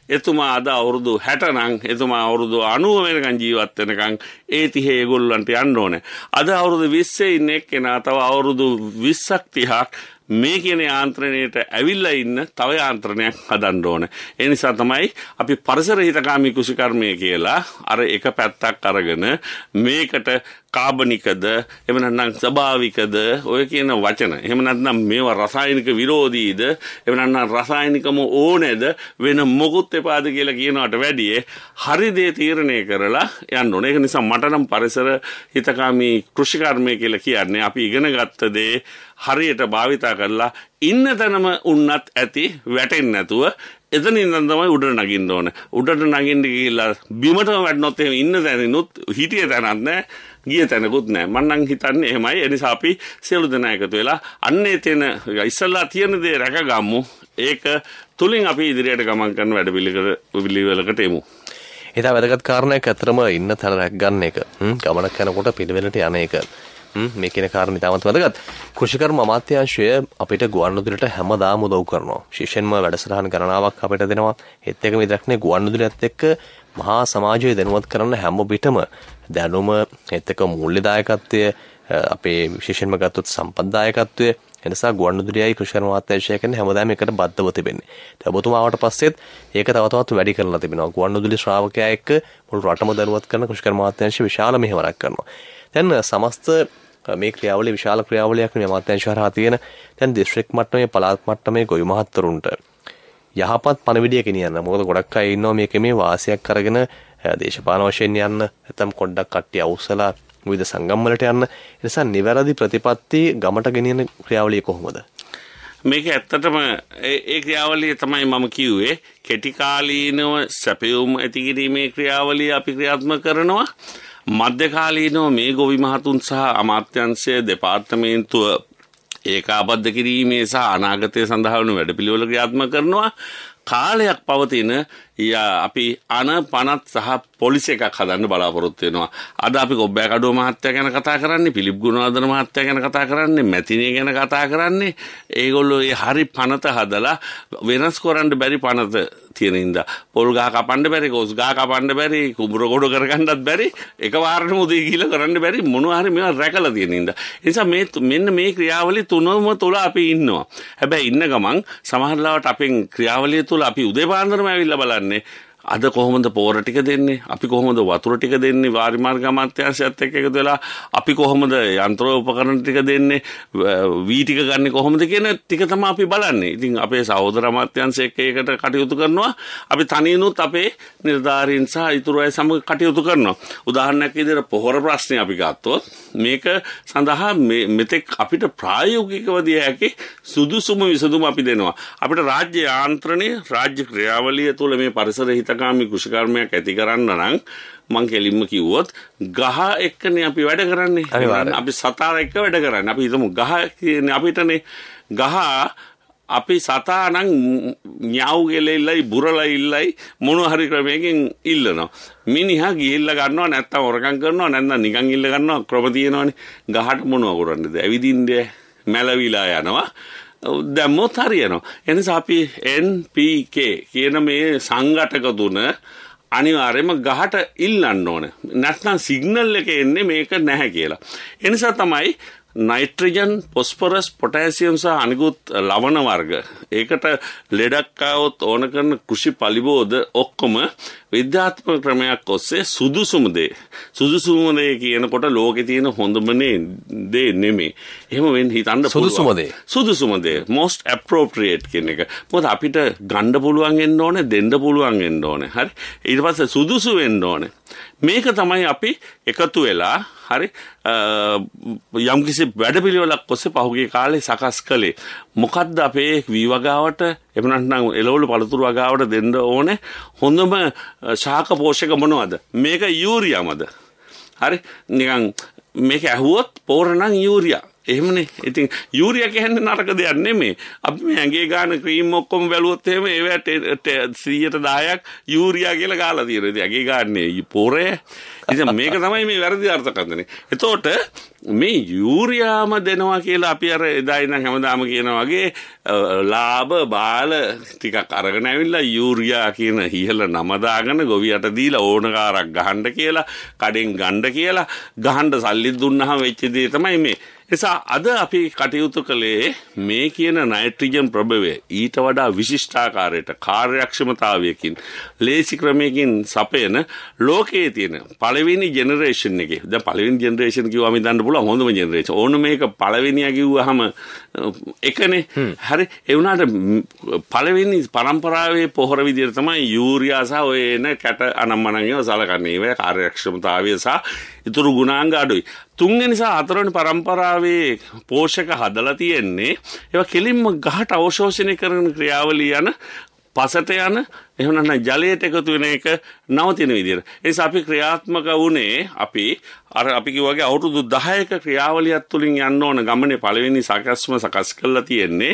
එතුමා අද අවුරුදු 60 නම් එතුමා අවුරුදු 90 වෙනකන් ජීවත් වෙනකන් ඒ 30 ඒගොල්ලන්ට යන්න ඕනේ. අද අවුරුදු 20 ඉන්න එක්කෙනා තව අවුරුදු 20ක් 30ක් මේ කියන යාන්ත්‍රණයට ඇවිල්ලා ඉන්න තව යාන්ත්‍රණයක් හදන්න ඕනේ. ඒ නිසා තමයි අපි පරිසර හිතකාමී කෘෂිකර්මය කියලා අර එක පැත්තක් අරගෙන මේකට කාබනිකද එහෙම නැත්නම් ස්වභාවිකද ඔය කියන වචන. එහෙම නැත්නම් මේවා රසායනික විරෝධීද එහෙම නැත්නම් රසායනිකම ඕනේද වෙන මොකුත් එපාද කියලා කියනවට වැඩිය හරි දේ තීරණය කරලා යන්න ඕනේ. ඒක නිසා මට නම් පරිසර හිතකාමී කෘෂිකර්මය කියලා කියන්නේ අපි ඉගෙන ගත්ත දේ හරියට භාවිතා කරලා ඉන්න තැනම උන්නත් ඇති වැටෙන්නේ නැතුව එතන ඉඳන් තමයි උඩට නගින්න ඕනේ. උඩට නගින්න ගිහිල්ලා බිමටම වැටෙනොත් එහෙම ඉන්න තැනිනුත් හිටිය තැනක් නැහැ. ගිය තැනකුත් නෑ මන්නම් හිතන්නේ එහෙමයි එනිසා අපි සියලු දෙනා එකතු වෙලා අන්නේ තියෙන ඉස්සල්ලා තියෙන දේ රැකගම්මු ඒක තුලින් අපි ඉදිරියට ගමන් කරන වැඩ පිළිවෙලකට එමු එදා වැදගත් කාරණයක් ඇතරම ඉන්න තැන රැක් ගන්න එක ගමනක් යනකොට පිළිවෙලට යන එක මේ කියන කාරණ තාමත් වැදගත් කෘෂිකර්ම අමාත්‍යංශය අපිට ගුවන්විදුලට හැමදාම උදව් කරනවා. විශේෂයෙන්ම වැඩසටහන් ගණනාවක් අපිට දෙනවා. ඒත් එක විතරක් නේ ගුවන්විදුලත් එක්ක මහා සමාජය දැනුවත් කරන්න හැම පිටම දැනුම එත්තක මූල්්‍යදායකත්වය අපේ විශේෂෙන්ම ගත්තොත් සම්පද්දායකත්වය එනිසා ගොන්ඩදුරියයි කෘෂණ වාර්තේශයකන හැමදාම එකට බද්ධව තිබෙන්නේ තැබතුමාවට පස්සෙත් ඒක තවතවත් වැඩි කරලා තිබෙනවා ගොන්ඩදුලි ශ්‍රාවකයක මුළු රටම දරුවත් කරන කෘෂ්කර මාත්‍යංශ විශාල මෙහවරක් කරනවා තැන් සමස්ත මේ ක්‍රියාවල විශාල ක්‍රියාවලයක් මේ මාත්‍යංශහරහා තියෙන තැන් දිස්ත්‍රික් මට්ටමේ පළාත් මට්ටමේ ගොවි මහත්වරුන්ට යහපත් පණවිඩිය ගෙනියන්න මොකද ගොඩක් අය ඉන්නවා මේක මේ වාසියක් කරගෙන දේශපාලන වශයෙන් යන්න නැත්නම් කොඩ්ඩක් කට්ටිය අවුස්සලා විවිධ සංගම් වලට යන්න. ඒ නිසා නිවැරදි ප්‍රතිපත්ති ගමට ගෙනියන ක්‍රියාවලිය කොහොමද? මේක ඇත්තටම ඒ ක්‍රියාවලිය තමයි මම කිව්වේ කෙටිකාලීනව සැපයුම් ඇතිකිරීමේ ක්‍රියාවලිය අපි ක්‍රියාත්ම කරනවා මධ්‍යකාලීනව මේ ගොවි මහතුන් සහ අමාත්‍යංශය දෙපාර්තමේන්තුව ඒකාබද්ධ කිරීමේ සහ අනාගතය සඳහා වුණු වැඩපිළිවෙල ක්‍රියාත්මක කරනවා කාලයක් පවතින අපි අන පනත් සහ පොලිස එකක් හදන්න බලාපොරොත්තු වෙනවා. අද අපි ගොබ්බෑකඩුව මහත්තයා ගැන කතා කරන්නේ, පිලිප් ගුණවර්ධන මහත්තයා ගැන කතා කරන්නේ, මැතිණිය ගැන කතා කරන්නේ. ඒගොල්ලෝ ඒ හරි පනත හදලා වෙනස් කරන්න බැරි පනත තියෙනින්ද. පොල්ගා කපන්න බැරි ගෝස්ගා කපන්න බැරි කුඹුර ගොඩ කරගන්නත් බැරි එක වාරණම උදේ ගිහිල්ලා කරන්න බැරි මොනවාරි මේවා රැකලා තියෙනින්ද. නිසා මේ මෙන්න මේ ක්‍රියාවලිය තුනම තුල අපි ඉන්නවා. හැබැයි ඉන්න ගමන් සමහරලාවට අපෙන් ක්‍රියාවලිය තුල අපි උදේ පාන්දරම ඇවිල්ලා බලන්නේ අද කොහොමද පෝර ටික දෙන්නේ අපි කොහොමද වතුර ටික දෙන්නේ වාරිමාර්ග අමාත්‍යාංශයත් එක්ක එකතු වෙලා අපි කොහොමද යන්ත්‍ර උපකරණ ටික දෙන්නේ වී ටික ගන්න කොහොමද කියන ටික තමයි අපි බලන්නේ. ඉතින් අපේ සහෝදර අමාත්‍යාංශ එක්ක ඒකට කටයුතු කරනවා. අපි තනියුනුත් අපේ නිලධාරීන් සහ ඉතුරු අය සමග කටයුතු කරනවා. උදාහරණයක් විදිහට පොහොර ප්‍රශ්නේ අපි ගත්තොත් මේක සඳහා මෙතෙක් අපිට ප්‍රායෝගිකව දිය හැකි සුදුසුම විසඳුම අපි දෙනවා. අපිට රාජ්‍ය යාන්ත්‍රණය රාජ්‍ය ක්‍රියාවලිය තුළ මේ පරිසර හිත ක්‍රියාකාමී කුෂකර්මයක් ඇති කරන්න නම් මං කෙලින්ම කිව්වොත් ගහ එක්කනේ අපි වැඩ කරන්නේ අපි සතාර එක්ක වැඩ කරන්න අපි හිතමු ගහ අපිටනේ ගහ අපි සතා නම් ඥාව් ගෙලෙල්ලයි බුරලා ඉල්ලයි මොන හරි ක්‍රමයකින් ඉල්ලනවා මිනිහා ගිහිල්ලා ගන්නවා නැත්තම් හොරකම් කරනවා නැත්නම් නිකන් ඉල්ල ගන්නවා ක්‍රම තියෙනවනේ ගහට මොනව කරන්නේද ඇවිදින්නේ මැලවිලා යනවා දැම්මොත් හරියනවා. එනිසා අපි NPK කියන මේ සංඝටක තුන අනිවාර්යයෙන්ම ගහට ඉල්ලන්න ඕන. නැත්නම් සිග්නල් එක එන්නේ මේක නැහැ කියලා. එනිසා තමයි නයිට්‍රජන් පොස්පරස් පොටෑසියම් සහ අනිකුත් ලවණ වර්ග ඒකට ලෙඩක් ආවොත් ඕන කරන කෘෂි පලිබෝධ ඔක්කොම විද්‍යාත්මක ක්‍රමයක් ඔස්සේ සුදුසුම දේ සුදුසුම දේ කියනකොට ලෝකේ තියෙන හොඳමනේ දේ නෙමෙයි එහෙම වෙන්න හිතන්න සුදුසුම දේ සුදුසුම දේ most appropriate කියන එක මොකද අපිට ගන්න පුළුවන් වෙන්න ඕනේ දෙන්න පුළුවන් වෙන්න ඕනේ හරි ඊට පස්සේ සුදුසු වෙන්න ඕනේ මේක තමයි අපි එකතු වෙලා හරි යම්කිසි වැඩපිළිවෙලක් ඔස්සේ පහුගිය කාලේ සකස් කළේ මොකද්ද අපේ වී වගාවට එහෙම නැත්නම් එළවලු පළතුරු වගාවට දෙන්න ඕනේ හොඳම ශාක පෝෂක මොනවද මේක යූරියාමද හරි නිකන් මේක ඇහුවොත් පෝරණන් යූරියා එහෙමනේ. ඉතින් යූරියා කියන්නේ නරක දෙයක් නෙමෙයි. අපි මේ ඇඟේ ගන්න ක්‍රීම් ඔක්කොම බැලුවොත් එහෙම ඒවට 100%ක් යූරියා කියලා ගාලා තියෙනවා. ඉතින් ඇඟේ ගන්න පොරේ. ඉතින් මේක තමයි මේ වැරදි අර්ථකථනය. එතකොට මේ යූරියාම දෙනවා කියලා අපි අර එදා ඉඳන් හැමදාම කියන වගේ ලාභ බාල ටිකක් අරගෙන ඇවිල්ලා යූරියා කියන හිහල නම දාගෙන ගොවියට දීලා ඕනකාරක් ගහන්න කියලා කඩෙන් ගන්න කියලා ගහන්න සල්ලි දුන්නාම වෙච්ච දේ තමයි මේ එසා අද අපි කටයුතු කළේ මේ කියන නයිට්‍රජන් ප්‍රභවය ඊට වඩා විශිෂ්ඨාකාරයට කාර්යක්ෂමතාවයකින් ලේසි ක්‍රමයකින් සපයන ලෝකයේ තියෙන පළවෙනි ජෙනරේෂන් එකේ දැන් පළවෙනි ජෙනරේෂන් කිව්වම දන්න පුළුවන් හොඳම ජෙනරේෂන් ඕන මේක පළවෙනියා කිව්වහම එකනේ හරි ඒ වුණාට පළවෙනි පරම්පරාවේ පොහොර විදියට තමයි යූරියා සහ ඔය එන කැට අනම්මනන් ඒවා සලකන්නේ ඒවා කාර්යක්ෂමතාවය සහ ඉතුරු ගුණාංග අඩුයි. තුන්වෙනි නිසා හතරවෙනි પરම්පරාවේ පෝෂක හදලා තියෙන්නේ ඒවා කෙලින්ම ගහට අවශෝෂණය කරන ක්‍රියාවලිය යන පසට යන එහෙම නැත්නම් ජලයට එකතු වෙන එක නවතින විදියට. ඒ නිසා අපි ක්‍රියාත්මක වුණේ අපි අර අපි කිව්වාගේ අවුරුදු 10ක ක්‍රියාවලියක් තුලින් යන්න ඕන ගමනේ පළවෙනි සකස්ම සකස් කරලා තියෙන්නේ.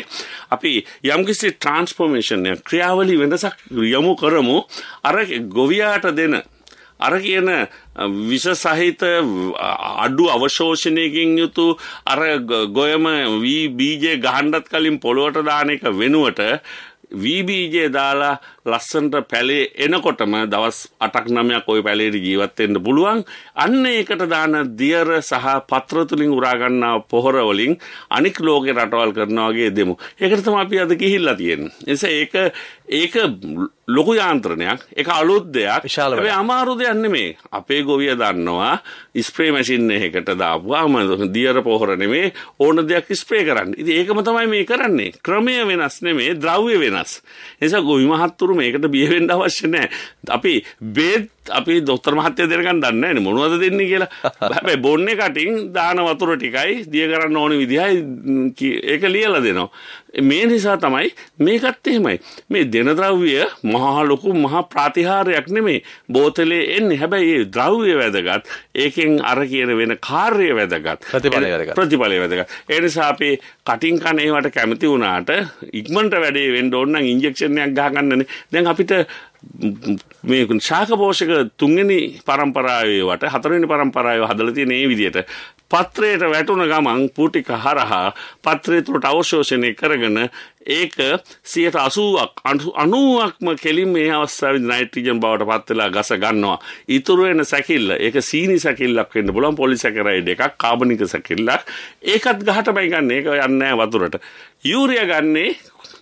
අපි යම්කිසි ට්‍රාන්ස්ෆෝමේෂන් ක්‍රියාවලිය වෙනසක් යොමු කරමු අර ගොවියාට දෙන අර කියන විස සහිත අඩු අවශෝෂණයකින් යුතු අර ගොයම වී බීජය ගහන්ඩත් කලින් පොළොවට දාන එක වෙනුවට වීබීජය දාලා ලස්සන්ට පැලේ එනකොටම දවස් අටක් නමයක් ওই පැලේට ජීවත් වෙන්න පුළුවන්. අන්න ඒකට දාන දියර සහ පත්‍ර තුලින් උරා ගන්නා පොහොර වලින් අනික් ලෝකේ රටවල් කරනවා වගේ දෙමු. ඒකට තමයි අපි අද ගිහිල්ලා තියෙන්නේ. එසේ ඒක ඒක ලොකු යාන්ත්‍රණයක් ඒක අලුත් දෙයක් විශාල වෙයි අමාරු දෙයක් නෙමේ අපේ ගොවිය දන්නවා ස්ප්‍රේ මැෂින් එකකට දාපුවාම දියර පොහොර නෙමේ ඕන දෙයක් ස්ප්‍රේ කරන්න. ඉතින් ඒකම තමයි මේ කරන්නේ. ක්‍රමය වෙනස් නෙමේ ද්‍රව්‍ය වෙනස්. එනිසා ගොවි මහත්තුරු කරමු ඒකට බියවෙන්න අවශ්‍ය නෑ අපි බේත් අපි දොස්තර මහත්තය දෙනකන් දන්න න මොනවද දෙන්න කියලා හැබැයි බොන්නේ කටින් දාන වතුර ටිකයි දිය කරන්න ඕන විදිහයි ඒක ලියල දෙනවා මේ නිසා තමයි මේකත් එහෙමයි. මේ දෙනද්‍රව්‍ය මහා ලොකු මහා ප්‍රතිහාරයක් නෙමේ. බෝතලේ එන්නේ. හැබැයි ඒ ද්‍රව්‍ය වැදගත්. ඒකෙන් අර කියන වෙන කාර්ය වැදගත්. ප්‍රතිඵලය වැදගත්. ප්‍රතිඵලය වැදගත්. ඒ නිසා අපි කටින් කන ඒවට කැමති වුණාට ඉක්මනට වැඩේ වෙන්න ඕන නම් ඉන්ජෙක්ෂන් එකක් ගහගන්නනේ. දැන් අපිට මේ ශාකපෝෂක තුන්වෙනි පරම්පරාවේ වට හතරවෙනි පරම්පරාවේ හදලා තියෙන මේ විදිහට පත්‍රයට වැටුණ ගමන් පූටික හරහා පත්‍රය තුළට අවශෝෂණය කරගෙන ඒක සියට අසුවක් අනුවක්ම කෙලින් මේ අවස්ථාවි නයිට්‍රජන් බවට පත්වෙලා ගස ගන්නවා. ඉතුරුවෙන සැකිල්ල ඒක සීනි සැකිල්ලක් වෙන්න පුලන් පොලි සැකරයි එකක් කාබනික සැකිල්ලක් ඒකත් ගහට බයිගන්න ඒක යන්නෑ වතුරට. යුරිය ගන්නේ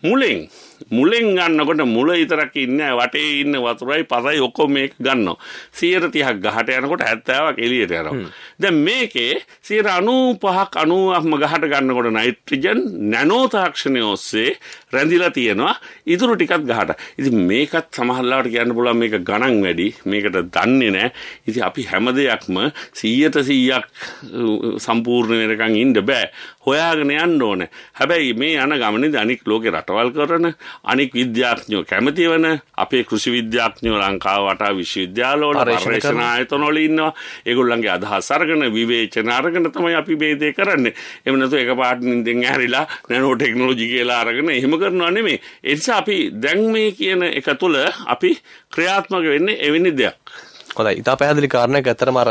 මුලින්. මුලෙන් ගන්නකොට මුල විතරක් ඉන්න වටේ ඉන්න වතුරයි පසයි ඔක්කොම මේක ගන්නවා. 130ක් ගහට යනකොට 70ක් එළියට යනවා. දැන් මේකේ 95ක් 90ක්ම ගහට ගන්නකොට නයිට්‍රජන් නැනෝ තාක්ෂණය ඔස්සේ රැඳිලා තියෙනවා ඉතුරු ටිකත් ගහට. ඉතින් මේකත් සමහරලාට කියන්න පුළුවන් මේක ගණන් වැඩි. මේකට දන්නේ නැහැ. ඉතින් අපි හැම දෙයක්ම 100ට 100ක් සම්පූර්ණ වෙනකන් ඉන්න බෑ. හොයාගෙන යන්න ඕනේ. හැබැයි මේ යන ගමනේදී අනික් ලෝකේ රටවල් කරන අනික් විද්‍යාඥයෝ කැමති වෙන අපේ කෘෂි විද්‍යාඥයෝ ලංකාව වටා විශ්වවිද්‍යාලවල පර්යේෂණ ආයතනවල ඉන්නවා. ඒගොල්ලන්ගේ අදහස් අරගෙන විවේචන අරගෙන තමයි අපි මේ දේ කරන්නේ. එහෙම නැතු එකපාරට නින්දෙන් ඇහැරිලා නැනෝ ටෙක්නොලොජි කියලා අරගෙන එහෙම කරනවා නෙමේ එනිසා අපි දැන් මේ කියන එක තුළ අපි ක්‍රියාත්මක වෙන්නේ එවැනි දෙයක් හොඳයි ඉතා පැහැදිලි කාරණයක් ඇතරම අර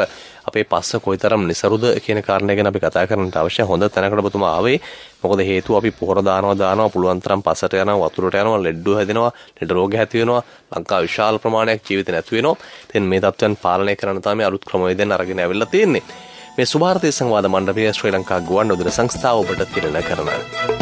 අපේ පස්ස කොයිතරම් નિසරුද කියන කාරණය ගැන අපි කතා කරන්නට අවශ්‍ය හොඳ තැනකට ඔබතුමා ආවේ මොකද හේතුව අපි පොහොර දානවා දානවා පුළුවන් තරම් පස්සට යනවා වතුරට යනවා ලෙඩ හැදෙනවා ලෙඩ රෝග ඇති වෙනවා ලංකා විශාල ප්‍රමාණයක් ජීවිත නැති වෙනවා ඉතින් මේ තත්ත්වයන් පාලනය කරන්න තමයි අලුත් ක්‍රමවේදයන් අරගෙන ඇවිල්ලා තියෙන්නේ මේ සුභාර්ථය සංවාද මණ්ඩපය ශ්‍රී ලංකා ගුවන් උදර සංස්ථාව ඔබට තිරණ කරනවා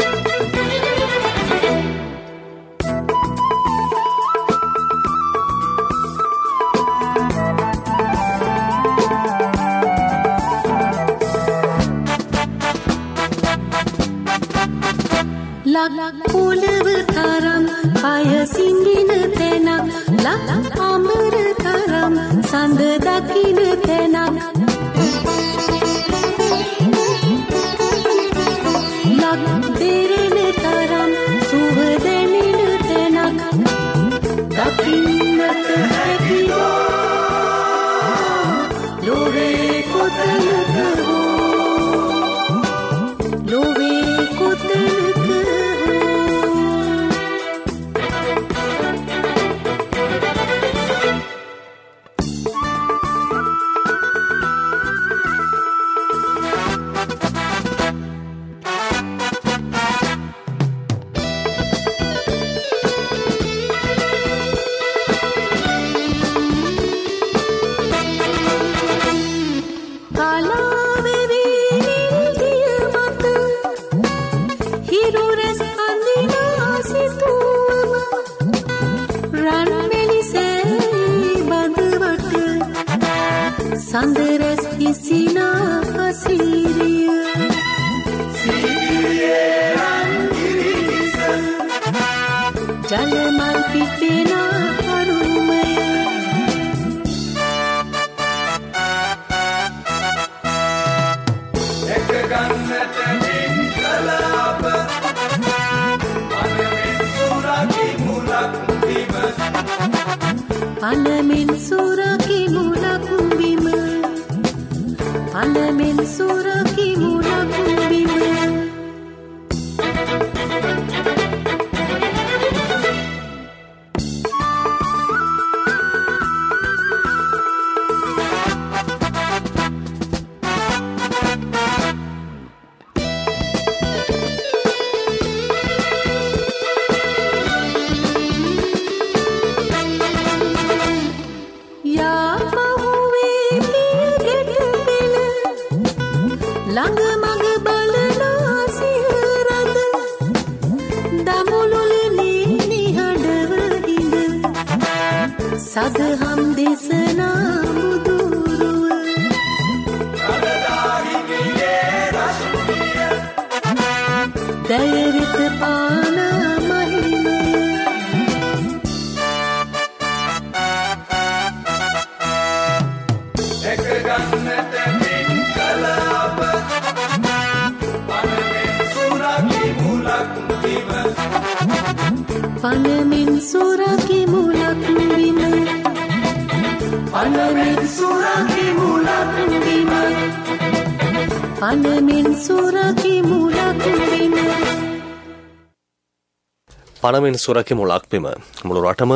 පනමෙන් සුරකි මුලක්පිම මුළු රටම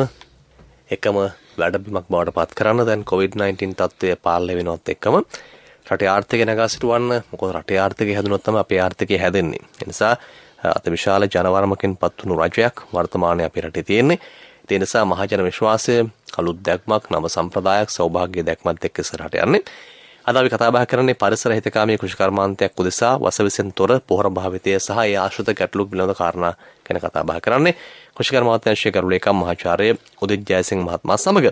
එකම වැඩබිමක් බවට පත් කරන්න දැන් කොවිD-19 තත්ත්වය පාලය වෙනොත් එක්කම රට ආර්ථක නගා සිටුවන්න මොක රට ආර්ථක හැදුනොත්තම අප ආර්ථකය හැදෙන්නේ එනිසා අත විශාල ජනවර්මකින් පත්වුණු රජයක් වර්තමානය අපි රටේ තියෙන්නේ තිනිසා මහජන විශ්වාසය කළුත් දැක්මක් නම සම්ප්‍රදායක් සෞභාග්‍ය දැක්මත් එක්ක සරට යන්නේ අද අපි කතා බහ කරන්නේ පරිසර හිතකාමී කෘෂිකර්මාන්තයක් උදෙසා වසවිසෙන් තොර පොහොර භාවිතය සහ ඒ ආශ්‍රිත ගැටලු පිළිබඳ කාරණා ගැන කතා බහ කරන්නේ කෘෂිකර්මාන්තංශයේ කරුලේකම් මහාචාර්ය උදිත් ජයසිංහ මහත්මයා සමග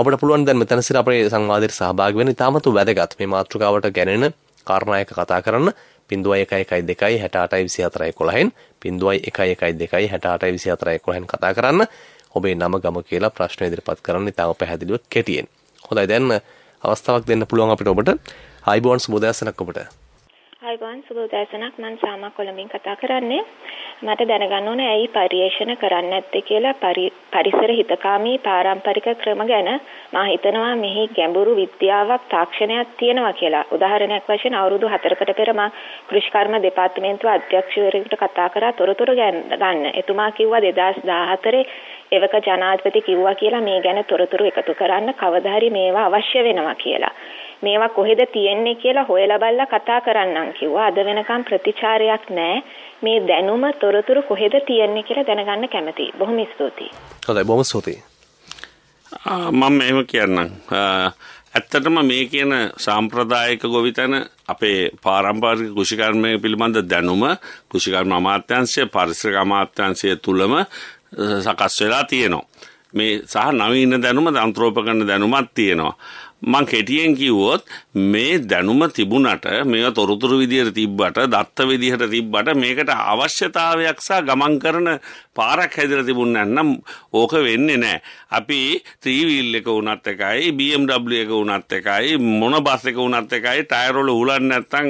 අපට පුළුවන් දැන් මෙතන සිට අපේ සංවාදයට සහභාගී වෙන්න ඉතාමත් වැදගත් මේ මාතෘකාවට ගැනෙන කාරණායක කතා කරන්න පින්දුවයි එකයි එකයි දෙකයි හැට අටයි විසි අතරයි කොළහෙන් පින්දුවයි එකයි එකයි දෙකයි හැට අටයි විසි අතරයි කොළහෙන් කතා කරන්න ඔබේ නම ගම කියලා ප්‍රශ්න ඉදිරිපත් කරන්න ඉතාම පැහැදිලිව කෙටියෙන් හොඳයි දැන් අවස්ථාවක් දෙන්න පුළුවන් අපිට ඔබට. ආයිබෝන් සුබ උදෑසනක් ඔබට. ආයිබෝන් සුබ උදෑසනක් මම සාමා කොළඹින් කතා කරන්නේ. මට දැනගන්න ඕනේ ඇයි පරිේෂණ කරන්නේ නැත්තේ කියලා පරිසර හිතකාමී පාරම්පරික ක්‍රම ගැන මම හිතනවා මෙහි ගැඹුරු විද්‍යාවක් තාක්ෂණයක් තියෙනවා කියලා. උදාහරණයක් වශයෙන් අවුරුදු 4කට පෙර මම කෘෂිකර්ම දෙපාර්තමේන්තුව අධ්‍යක්ෂවරයෙකුට කතා කරා තොරතුරු ගන්න. එතුමා කිව්වා 2014 එවක ජනාධිපති කිව්වා කියලා මේ ගැන තොරතුරු එකතු කරන්න කවදාහරි මේවා අවශ්‍ය වෙනවා කියලා. මේවා කොහෙද තියෙන්නේ කියලා හොයලා බලලා කතා කරන්නම් කිව්වා. අද වෙනකම් ප්‍රතිචාරයක් නැහැ. මේ දැනුම තොරතුරු කොහෙද තියෙන්නේ කියලා දැනගන්න කැමතියි. බොහොම ස්තුතියි. හොඳයි බොහොම ස්තුතියි. මම එහෙම කියන්නම්. ඇත්තටම මේ කියන සාම්ප්‍රදායික ගොවිතැන අපේ පාරම්පරික කෘෂිකර්මය පිළිබඳ දැනුම කෘෂිකර්ම අමාත්‍යංශය පරිසර අමාත්‍යංශය තුලම සකස් වෙලා තියෙනවා. මේ සහ නවීන දැනුම අන්ත්‍රෝපකරණ දැනුමක් තියෙනවා. මං කෙටියෙන් කිව්වොත් මේ දැනුම තිබුණට මේව තොරතුරු විදිහට තිබ්බට දත්ත විදිහට තිබ්බට මේකට අවශ්‍යතාවයක් සහ ගමන් කරන පාරක් හැදිලා තිබුණ නැත්නම් ඕක වෙන්නේ නැහැ. අපි 3 wheel එක වුණත් එකයි BMW එක වුණත් එකයි මොන බස් එක වුණත් එකයි ටයර් වල උලන් නැත්නම්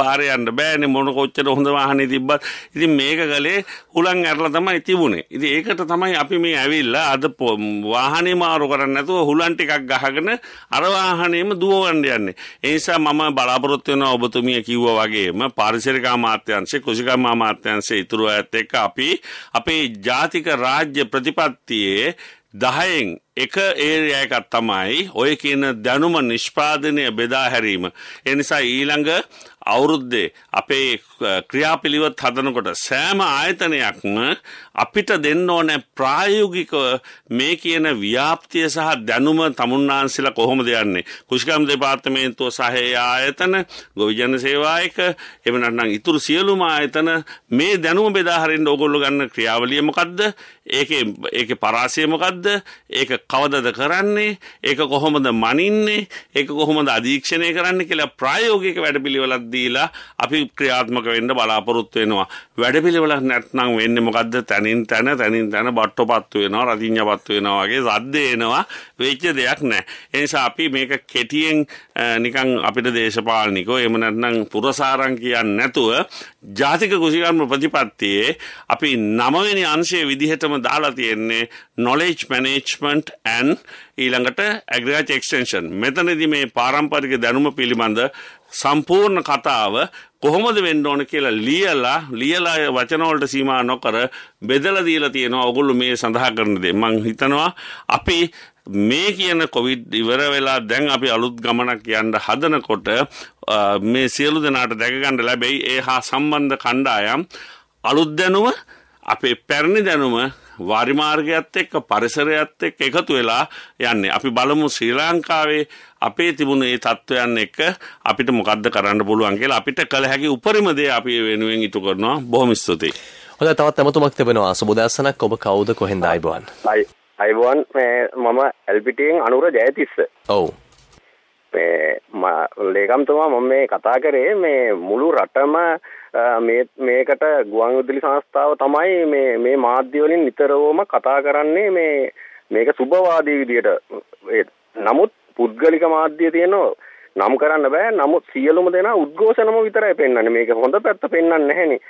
පාරේ යන්න බෑනේ මොන කොච්චර හොඳ වාහනේ තිබ්බත්. ඉතින් මේක ගලේ උලන් ඇරලා තමයි තිබුණේ. ඉතින් ඒකට තමයි අපි මේ ඇවිල්ලා අද වාහනේ මාරු කරන්නේ නැතුව හුලන් ටිකක් ගහගෙන අර වාහනේම දුවවන්න යන්නේ. ඒ නිසා මම බලාපොරොත්තු වෙනවා ඔබතුමිය කිව්වා වගේම පාරිසරික අමාත්‍යාංශය, කුසිකම් අමාත්‍යාංශය ඉතුරු අයත් එක්ක අපි අපේ ජාතික රාජ්‍ය ප්‍රතිපත්තියේ දහයෙන් එක ඒරයකක් තමයි ඔය කියන දැනුම නිෂ්පාදනය බෙදා හැරීම. එනිසා ඊළඟ අවුරුද්දේ අපේ ක්‍රියාපිළිවත් හදනකොට සෑම ආයතනයක්ම අපිට දෙන්න ඕන ප්‍රායෝගික මේ කියන ව්‍යාප්තිය සහ දැනුම තමුන්නාන්සිලා කොහොමද යන්නේ කුෂිකම් දෙපාර්තමේන්තුව සහ ආයතන ගොවිජන සේවායක එහෙම නැත්නම් ඉතුරු සියලුම ආයතන මේ දැනුම බෙදා හරින්න ඕගොල්ලෝ ගන්න ක්‍රියාවලිය මොකද්ද ඒකේ ඒකේ පරාසය මොකද්ද ඒක කවදද කරන්නේ ඒක කොහොමද මනින්නේ ඒක කොහොමද අධීක්ෂණය කරන්නේ කියලා ප්‍රායෝගික වැඩපිළිවෙලක් දීලා අපි ක්‍රියාත්මක වෙන්න බලාපොරොත්තු වෙනවා වැඩපිළිවෙලක් නැත්නම් වෙන්නේ මොකද්ද තැනින් තැන තැනින් තැන බට්ටොපත්තු වෙනවා රතිංජපත්තු වෙනවා වගේ සද්ද එනවා වෙච්ච දෙයක් නැහැ. එනිසා අපි මේක කෙටියෙන් නිකන් අපිට දේශපාලනිකෝ එහෙම නැත්නම් පුරසාරම් කියන්නේ නැතුව ජාතික කුසිකර්ම ප්‍රතිපත්තියේ අපි නවවෙනි අංශයේ විදිහටම දාලා තියෙන්නේ knowledge management and ඊළඟට agriculture extension. මෙතනදී මේ පාරම්පරික දැනුම පිළිබඳ සම්පූර්ණ කතාව කොහොමද වෙන්න ඕන කියලා ලියලා ලියලා වචනවලට සීමා නොකර බෙදලා දීලා තියෙනවා. ඔගොල්ලෝ මේ සඳහා කරන දේ. මම හිතනවා අපි මේ කියන කොවිඩ් ඉවර වෙලා දැන් අපි අලුත් ගමනක් යන්න හදනකොට මේ සියලු දෙනාට දැක ගන්න ලැබෙයි. ඒ හා සම්බන්ධ කණ්ඩායම් අලුත් දැනුම අපේ පැරණි දැනුම වරිමාර්ගයත් එක්ක පරිසරයත් එක්ක එකතු වෙලා යන්නේ. අපි බලමු ශ්‍රී ලංකාවේ අපේ තිබුණ ඒ තත්ත්වයන් එක්ක අපිට මොකද්ද කරන්න පුළුවන් කියලා අපිට කළ හැකි උපරිම දේ අපි වෙනුවෙන් ඉටු කරනවා. බොහොම ස්තුතියි. හොඳයි තවත් ඇමතුමක් තිබෙනවා. සුබ දවසක් ඔබ කවුද කොහෙන්ද ආයිබෝන්? අයිබෝන් මම ඇල්පිටියෙන් අනුර ජයතිස්ස. ඔව්. මේ ලේකම්තුමා මම මේ කතා කරේ මේ මුළු රටම මේ මේකට ගුවන් විදුලි සංස්ථාව තමයි මේ මේ මාධ්‍ය වලින් නිතරම කතා කරන්නේ මේ මේක සුබවාදී විදියට නමුත් පුද්ගලික මාධ්‍ය තියෙනවා නම් කරන්න බෑ නමුත් සියලුම දෙනා උද්ඝෝෂණම විතරයි පෙන්වන්නේ මේක හොඳ පැත්ත පෙන්වන්නේ නැහෙනේ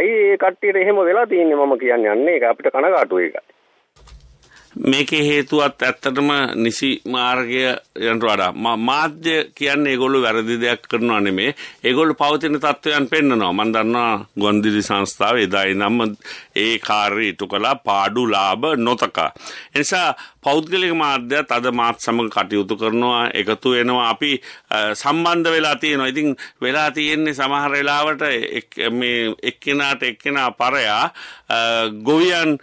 ඇයි ඒ කට්ටියට එහෙම වෙලා තියෙන්නේ මම කියන්නේ අන්නේ ඒක අපිට කනගාටුයි ඒකයි මේකේ හේතුවත් ඇත්තටම නිසි මාර්ගය යනට වඩා මාධ්‍ය කියන්නේ ඒගොල්ලෝ වැරදි දෙයක් කරනවා නෙමේ ඒගොල්ලෝ පවතින තත්ත්වයන් පෙන්නනවා මම දන්නවා ගොන්දිරි සංස්ථාව එදා ඉඳන්ම ඒ කාර්යය ඉටු කළා පාඩු ලාභ නොතක එනිසා පෞද්ගලික මාධ්‍යත් අද මාත් සමග කටයුතු කරනවා එකතු වෙනවා අපි සම්බන්ධ වෙලා තියෙනවා ඉතින් වෙලා තියෙන්නේ සමහර වෙලාවට මේ එක්කෙනාට එක්කෙනා පරයා ගොවියන්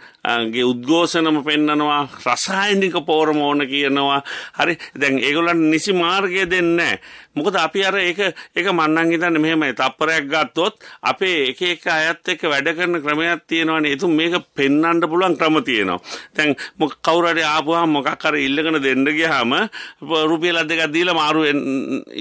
ගේ උද්ඝෝෂණම පෙන්නනවා රසායනික පෝරමෝන කියනවා හරි දැන් ඒගොල්ලන් නිසි මාර්ගය දෙන්නේ මොකද අපි අර ඒක ඒක මන්නම් හිතන්නේ මෙහෙමයි තප්පරයක් ගත්තොත් අපේ එක එක අයත් එක්ක වැඩ කරන ක්‍රමයක් තියෙනවනේ ඒතුම් මේක පෙන්වන්න පුළුවන් ක්‍රම තියෙනවා දැන් මොක කවුරු හරි ආපුවාම මොකක් හරි ඉල්ලගෙන දෙන්න ගියාම රුපියල් දෙකක් දීලා මාරු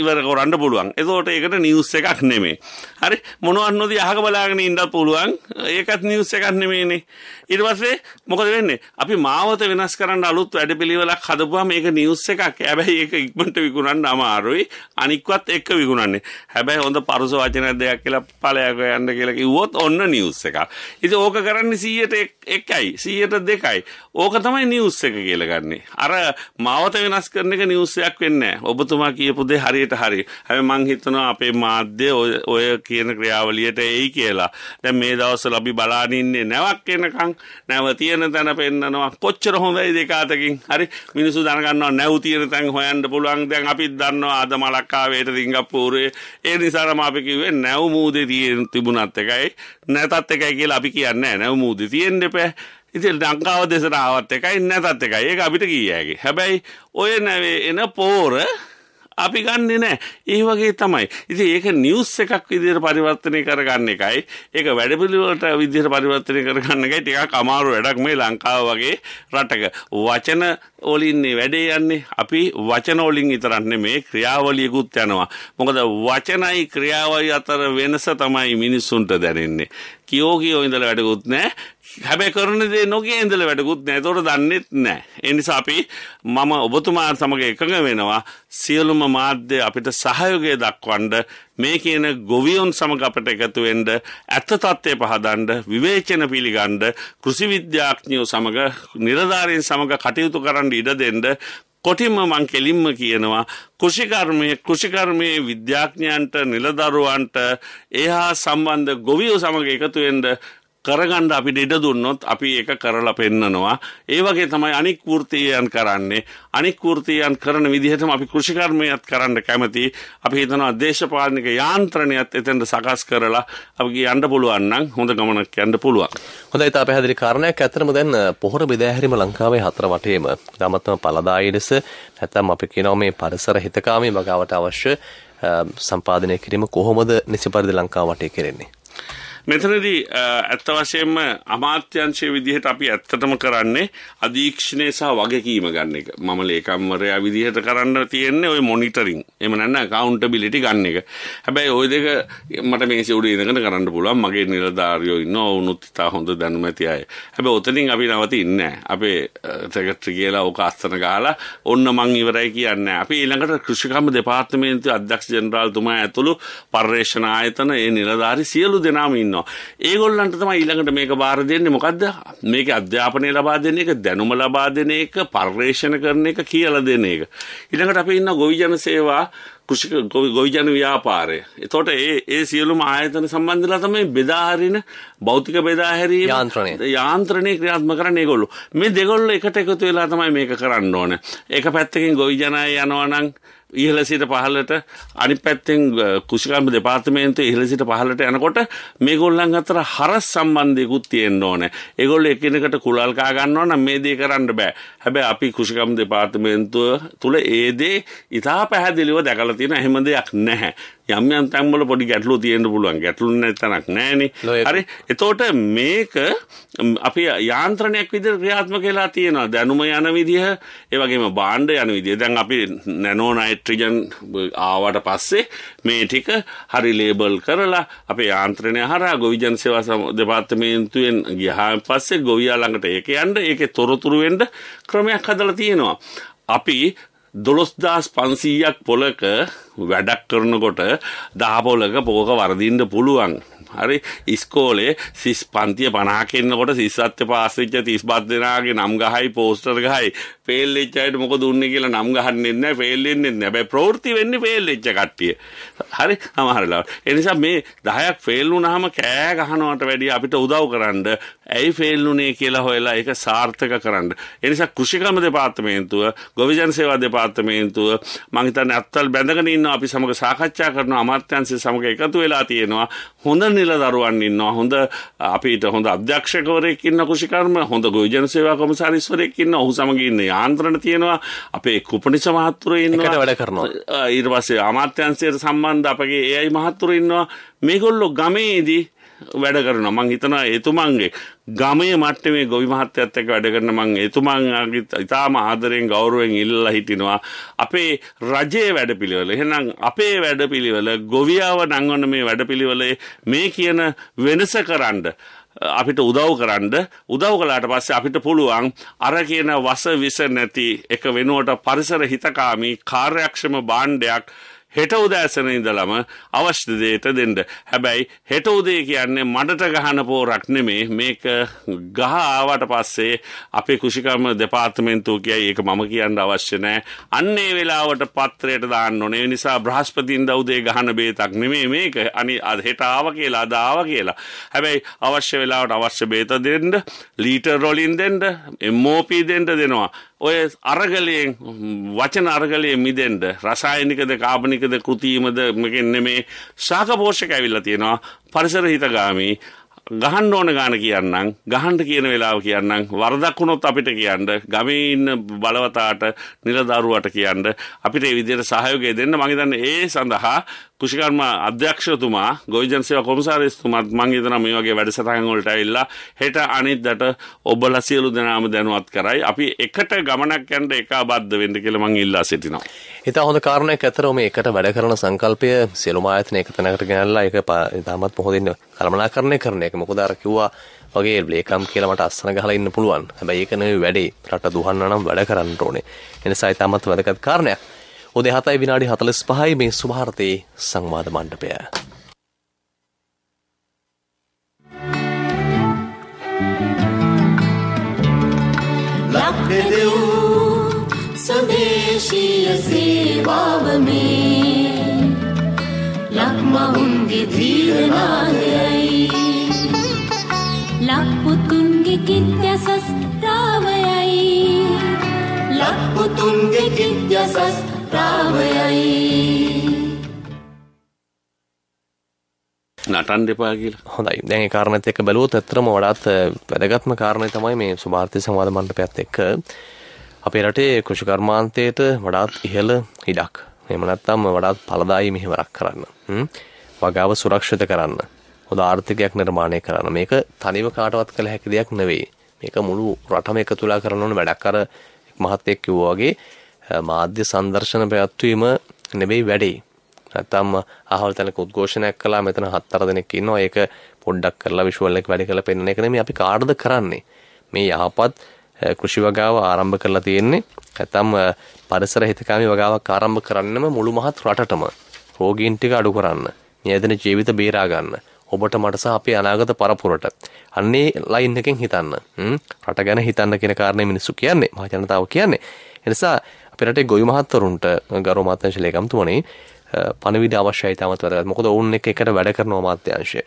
ඉවර කරන්න පුළුවන් එතකොට ඒකට නිවුස් එකක් නෙමෙයි හරි මොනවත් නොදී අහක බලාගෙන ඉන්නත් පුළුවන් ඒකත් නිවුස් එකක් නෙමෙයිනේ ඊට පස්සේ මොකද වෙන්නේ අපි මාවත වෙනස් කරන්න අලුත් වැඩ පිළිවෙලක් හදපුවාම ඒක නිවුස් එකක් හැබැයි ඒක ඉක්මනට විකුණන්න අමාරුයි අනික්වත් එක්ක විගුණන්නේ හැබැයි හොඳ පරුස වචන දෙයක් කියලා ඵලයක් යන්න කියලා කිව්වොත් ඔන්න නිවුස් එකක්. ඉතින් ඕක කරන්නේ 100ට 1යි 100ට 2යි ඕක තමයි නිවස් එක කියලා ගන්නෙ. අර මාවත වෙනස් කරන එක නිවස් එකක් වෙන්නේ නැහැ. ඔබතුමා කියපු දේ හරියට හරි. හැබැයි මං හිතනවා අපේ මාධ්‍ය ඔය කියන ක්‍රියාවලියට එයි කියලා. දැන් මේ දවස්වල අපි බලාගෙන ඉන්නේ නැවක් එනකන් නැව තියෙන තැන පෙන්නනවා. කොච්චර හොඳයි දෙක අතකින්. හරි මිනිස්සු දැනගන්නවා නැව තියෙන තැන් හොයන්න පුළුවන්. දැන් අපිත් දන්නවා අද මලක්කාවේට සිංගප්පූරුවේ. ඒ නිසාම අපි කිව්වේ නැව මූදේ තියෙන තිබුණත් එකයි නැතත් එකයි කියලා අපි කියන්නේ නැහැ. නැව මූදේ තියෙන්න එපා. ඉති ලංකාව දෙසට ආවත් එකයි නැතත් එකයි ඒ අපිට කියෑගේ හැබැයි ඔය නැවේ එන පෝර අපි ගන්නෙ නෑ ඒ වගේ තමයි ඉති ඒක නිවස් එකක් විදිර පරිවර්තනය කරගන්න එකයි ඒක වැඩපිළිවට විදිර පරිවර්තනය කරගන්න එකයි ටිකක් අමාරු වැඩක් මේ ලංකාව වගේ රටක වචන ඕලින්නේ වැඩේ යන්නේ අපි වචන ඕලින් ඉතරන්නේ මේ ක්‍රියාවලියකුත් යනවා මොකද වචනයි ක්‍රියාවයි අතර වෙනස තමයි මිනිස්සුන්ට දැනෙන්නේ කියෝ කියෝ ඉඳලා වැඩකුත් නෑ හැබැ කරන දේ නොගේ ඇඳල වැඩකුත් නැතොට දන්නෙත් නෑ. එනිසා අපි මම ඔබතුමාත් සමඟ එකඟ වෙනවා සියලුම මාධ්‍ය අපිට සහයෝගය දක්වන්ඩ මේ කියන ගොවියොන් සමඟ අපට එකතුවෙන්ඩ ඇත්ත තත්ත්වය පහදන්ඩ විවේචන පිළිගන්ඩ කෘසිවිද්‍යාඥයෝ සමඟ නිරධාරයෙන් සමඟ කටයුතු කරන්න ඉඩ දෙන්ඩ කොටිම මං කෙලින්ම කියනවා කෘෂිකර්මය කෘෂිකර්මයේ විද්‍යාඥයන්ට නිලදරුවන්ට එහා සම්බන්ධ ගොවියෝ සමඟ එකතුවෙන්ඩ කරගන්න අපිට ඉඩ දුන්නොත් අපි ඒක කරලා පෙන්නනවා. ඒ වගේ තමයි අනික් වෘත්තියන් කරන්නේ. අනික් වෘත්තියන් කරන විදිහටම අපි කෘෂිකර්මයක් කරන්න කැමති. අපි හිතනවා දේශපාලනික යාන්ත්‍රණයත් එතෙන්ට සකස් කරලා අපි යන්න පුළුවන් නම් හොඳ ගමනක් යන්න පුළුවන්. හොඳයි තා පැහැදිලි කාරණයක් ඇත්තටම දැන් පොහොර බෙදාහැරීම ලංකාවේ හතර වටේම තමත්ම පළදායි ලෙස නැත්නම් අපි කියනවා මේ පරිසර හිතකාමී වගාවට අවශ්‍ය සම්පාදනය කිරීම කොහොමද නිසි පරිදි ලංකාව වටේ කරන්නේ? මෙතනදී ඇත්ත වශයෙන්ම අමාත්‍යංශයේ විදිහට අපි ඇත්තටම කරන්නේ අධීක්ෂණය සහ වගකීම ගන්න එක. මම ලේකම්වරයා විදිහට කරන්න තියෙන්නේ ওই මොනිටරින්. එහෙම නැත්නම් accountability ගන්න එක. හැබැයි ওই දෙක මට මේසේ උඩ ඉඳගෙන කරන්න පුළුවන්. මගේ නිලධාරියෝ ඉන්නවා. වුණුත් ඉතා හොඳ දැනුම ඇති අය. හැබැයි ඔතනින් අපි නවතින්නේ නැහැ. අපේ සෙක්‍රටරි කියලා ඕක අස්තන ගහලා ඔන්න මං ඉවරයි කියන්නේ. අපි ඊළඟට කෘෂිකර්ම දෙපාර්තමේන්තුවේ අධ්‍යක්ෂ ජෙනරාල්තුමා ඇතුළු පර්යේෂණ ආයතන ඒ නිලධාරි සියලු දෙනාම ඉන්න ඉන්නවා. ඒගොල්ලන්ට තමයි ඊළඟට මේක බාර දෙන්නේ මොකද්ද? මේක අධ්‍යාපනය ලබා දෙන එක, දැනුම ලබා දෙන එක, පර්යේෂණ කරන එක කියලා දෙන එක. ඊළඟට අපි ඉන්න ගොවිජන සේවා කෘෂික ගොවිජන ව්‍යාපාරය. එතකොට ඒ ඒ සියලුම ආයතන සම්බන්ධලා තමයි බෙදා හරින භෞතික බෙදා හැරීම යාන්ත්‍රණය යාන්ත්‍රණය ක්‍රියාත්මක කරන ඒගොල්ලෝ. මේ දෙගොල්ලෝ එකට එකතු වෙලා තමයි මේක කරන්න ඕනේ. එක පැත්තකින් ගොවිජනය යනවා නම් ඉහල සිට පහලට අනි පැත්තෙන් කුෂිකල්ම දෙපාර්තමේන්තු ඉහල සිට පහලට යනකොට මේ ගොල්ලන් අතර හරස් සම්බන්ධයකුත් තියෙන්න්න ඕන එගොල් එකනකට කුලල්කා ගන්නවන මේ දේ කරන්න බෑ හැබැ අපි කුෂිකම් දෙපාර්තමේන්තුව තුළ ඒදේ ඉතා පැහැදිලිව දැකල තියෙන හෙම දෙයක් නැහැ යම් යම් තැන්වල පොඩි ගැටලු තියෙන්න පුළුවන් ගැටලු නැතනක් නැහනේ හරි එතකොට මේක අපි යාන්ත්‍රණයක් විදිහට ක්‍රියාත්මක වෙලා තියෙනවා දැනුම යන විදිහ ඒ වගේම භාණ්ඩ යන විදිහ දැන් අපි නැනෝ නයිට්‍රජන් ආවට පස්සේ මේ ටික හරි ලේබල් කරලා අපේ යාන්ත්‍රණය හරහා ගොවිජන සේවා දෙපාර්තමේන්තුවෙන් ගියාන් පස්සේ ගොවියා ළඟට ඒක යන්න ඒකේ තොරතුරු වෙන්න ක්‍රමයක් හදලා තියෙනවා අපි දොළොස්දස් පන්සීයක් පොලක වැඩක් කරනකොට දාපොලක පෝක වරදින්න පුළුවන්. හරි ඉස්කෝලේ සිස් පන්තිය පනාකෙන්න්නකොට සිස්සත්්‍ය පාසිච්ච තිස් බත් දෙෙනගේ නම් ගහයි පෝස්ටර් ගහයි පෙල්ලෙච්චයට මොක දුන්න කියලා නම් ගහන්නන්න පෙල්ලෙන්න්න නැබැ ප්‍රෘති වෙන්න පෙල්ලෙච්ච කට්ටිය හරි අමහරලා එනිසා මේ දහයක් ෆෙල්ලු නහම කෑ ගහනුවට වැඩිය අපිට උදව් කරන්න ඇයි ෆෙල්ලුනේ කියලා හොයලා එක සාර්ථක කරන්න එනිසා කෘෂිකම දෙපාර්තමේන්තුව ගොවිජන් සේවා දෙපාර්තමේන්තුව මංහිතන් ඇත්තල් බැඳගෙනන්න ඉන්න අපි සමග සාකච්ඡා කරන අමාත්‍යංශය සමග එකතු වෙලා තියෙනවා හොඳ නිලදරුවන් ඉන්නවා හොඳ අපිට හොඳ අධ්‍යක්ෂකවරයෙක් ඉන්න කුෂිකර්ම හොඳ ගොවිජන සේවා කොමසාරිස්වරයෙක් ඉන්න ඔහු සමග ඉන්න යාන්ත්‍රණ තියෙනවා අපේ කුපනිස මහත්තුරු ඉන්නවා වැඩ කරනවා ඊට පස්සේ අමාත්‍යංශයට සම්බන්ධ අපගේ AI මහත්තුරු ඉන්නවා මේගොල්ලෝ ගමේදී වැඩ කරන මං හිතනවා එතුමන්ගේ ගමේ මට්ටමේ ගොවි මහත්තයත් එක්ක වැඩ කරන මං එතුමන්ගේ ඉතාම ආදරෙන් ගෞරවයෙන් ඉල්ලලා හිටිනවා අපේ රජයේ වැඩපිළිවෙල එහෙනම් අපේ වැඩපිළිවෙල ගොවියාව නංවන මේ වැඩපිළිවෙලේ මේ කියන වෙනස කරන්න අපිට උදව් කරන්න උදව් කළාට පස්සේ අපිට පුළුවන් අර කියන වස විස නැති එක වෙනුවට පරිසර හිතකාමී කාර්යක්ෂම භාණ්ඩයක් හෙට උදෑසන ඉඳලම අවශ්‍ය දේට දෙන්න. හැබැයි හෙට උදේ කියන්නේ මඩට ගහන පෝරක් නෙමේ. මේක ගහ ආවට පස්සේ අපේ කුෂිකර්ම දෙපාර්තමේන්තුව කියයි ඒක මම කියන්න අවශ්‍ය නැහැ. අන්න ඒ වෙලාවට පත්‍රයට දාන්න ඕනේ. ඒ නිසා බ්‍රහස්පතින්ද උදේ ගහන බේතක් නෙමේ මේක. අනි අද හෙට ආව කියලා අද ආව කියලා. හැබැයි අවශ්‍ය වෙලාවට අවශ්‍ය බේත දෙන්න, ලීටර් රොලින් දෙන්න, MOP දෙන්න දෙනවා. ඔය අරගලයෙන් වචන අරගලය මිදෙන්ට රසායනිකද කාපනිකද කෘතිීමද මෙකෙන්න මේ සාකපෝෂක ඇවිල්ල තියෙනවා පරිසර හිතගාමී ගහන්න ඕන ගාන කියන්නම් ගහන්ට කියන වෙලාව කියන්නම් වරදක් වුණොත් අපිට කියන්න ගමේ ඉන්න බලවතාට නිලදරුවට කියන්න අපිට ඒ විදිහට සහයෝගය දෙන්න මම හිතන්නේ ඒ සඳහා කෘෂිකර්ම අධ්‍යක්ෂතුමා ගොවිජන්සය කොමසාරිස්තුමත් මං හිතන මේ වගේ වැඩසටහන් වලට ඇවිල්ලා හෙට අනිද්දාට ඔබලා සියලු දෙනාම දැනුවත් කරයි. අපි එකට ගමනක් යන්න එකබද්ධ වෙන්න කියලා මං ඉල්ලා සිටිනවා. ඉතින් හොඳ කාරණයක් අතරම මේ එකට වැඩ කරන සංකල්පය සියලුම ආයතන එක තැනකට ගෙනල්ලා ඒක ඉතාමත් පොහොදින්න කළමනාකරණය කරන එක. මොකද අර කිව්වා වගේ ලේකම් කියලා මට අස්සන ගහලා ඉන්න පුළුවන්. හැබැයි ඒක නෙවෙයි වැඩේ. රට දුහන්න නම් වැඩ කරන්න ඕනේ. එනිසා ඊටමත් වැදගත් කාරණයක්. උදේ 7යි විනාඩි 45යි මේ සුභාර්තයේ සංවාද මණ්ඩපය. ලක් දෙදෙව් සදේශීය සේවාව මේ ලක්මවුන්ගේ දීරනාදයයි ලක්පුතුන්ගේ කිත්්‍යසස් රාවයයි ලක්පුතුන්ගේ කිත්්‍යසස් ප්‍රාවයයි නටන් දෙපා කියලා හොඳයි දැන් කාරණත් එක බැලුවොත් ඇත්තරම වඩාත් වැදගත්ම කාරණය තමයි මේ සුභාර්ථය සංවාධ මණ්ඩපයත් එක්ක අපේ රටේ කෘෂිකර්මාන්තයට වඩාත් ඉහළ ඉඩක් මෙම නැත්තම් වඩාත් පලදායි මෙහෙවරක් කරන්න වගාව සුරක්ෂිත කරන්න හොඳ ආර්ථිකයක් නිර්මාණය කරන්න මේක තනිව කාටවත් කළ හැකි දෙයක් නෙවෙයි මේක මුළු රටම එක තුලා කරනවන වැඩක් කර මහත්තයෙක් කිව්වාගේ මාධ්‍ය සංදර්ශන පැවැත්වීම නෙමෙයි වැඩේ. නැත්තම් අහවල් තැනක උද්ඝෝෂණයක් කළා මෙතන හතර දෙනෙක් ඉන්නවා ඒක පොඩ්ඩක් කරලා විෂුවල් එක වැඩි කරලා පෙන්වන එක නෙමෙයි අපි කාටද කරන්නේ. මේ යහපත් කෘෂි වගාව ආරම්භ කරලා තියෙන්නේ. නැත්තම් පරිසර හිතකාමී වගාවක් ආරම්භ කරන්නම මුළු මහත් රටටම රෝගීන් ටික අඩු කරන්න. නියතන ජීවිත බේරා ගන්න. ඔබට මට සහ අපේ අනාගත පරපුරට අන්නේ ලයින් එකෙන් හිතන්න රට ගැන හිතන්න කියන කාරණය මිනිස්සු කියන්නේ මහජනතාව කියන්නේ එනිසා පෙරට ගොයි මහත්තරුන්ට ගරු මාතංශ ලේකම්තුමනේ පණවිඩ අවශ්‍යයි තමත් වැදගත් මොකද ඔවුන් එක එකට වැඩ කරන මාත්‍යංශය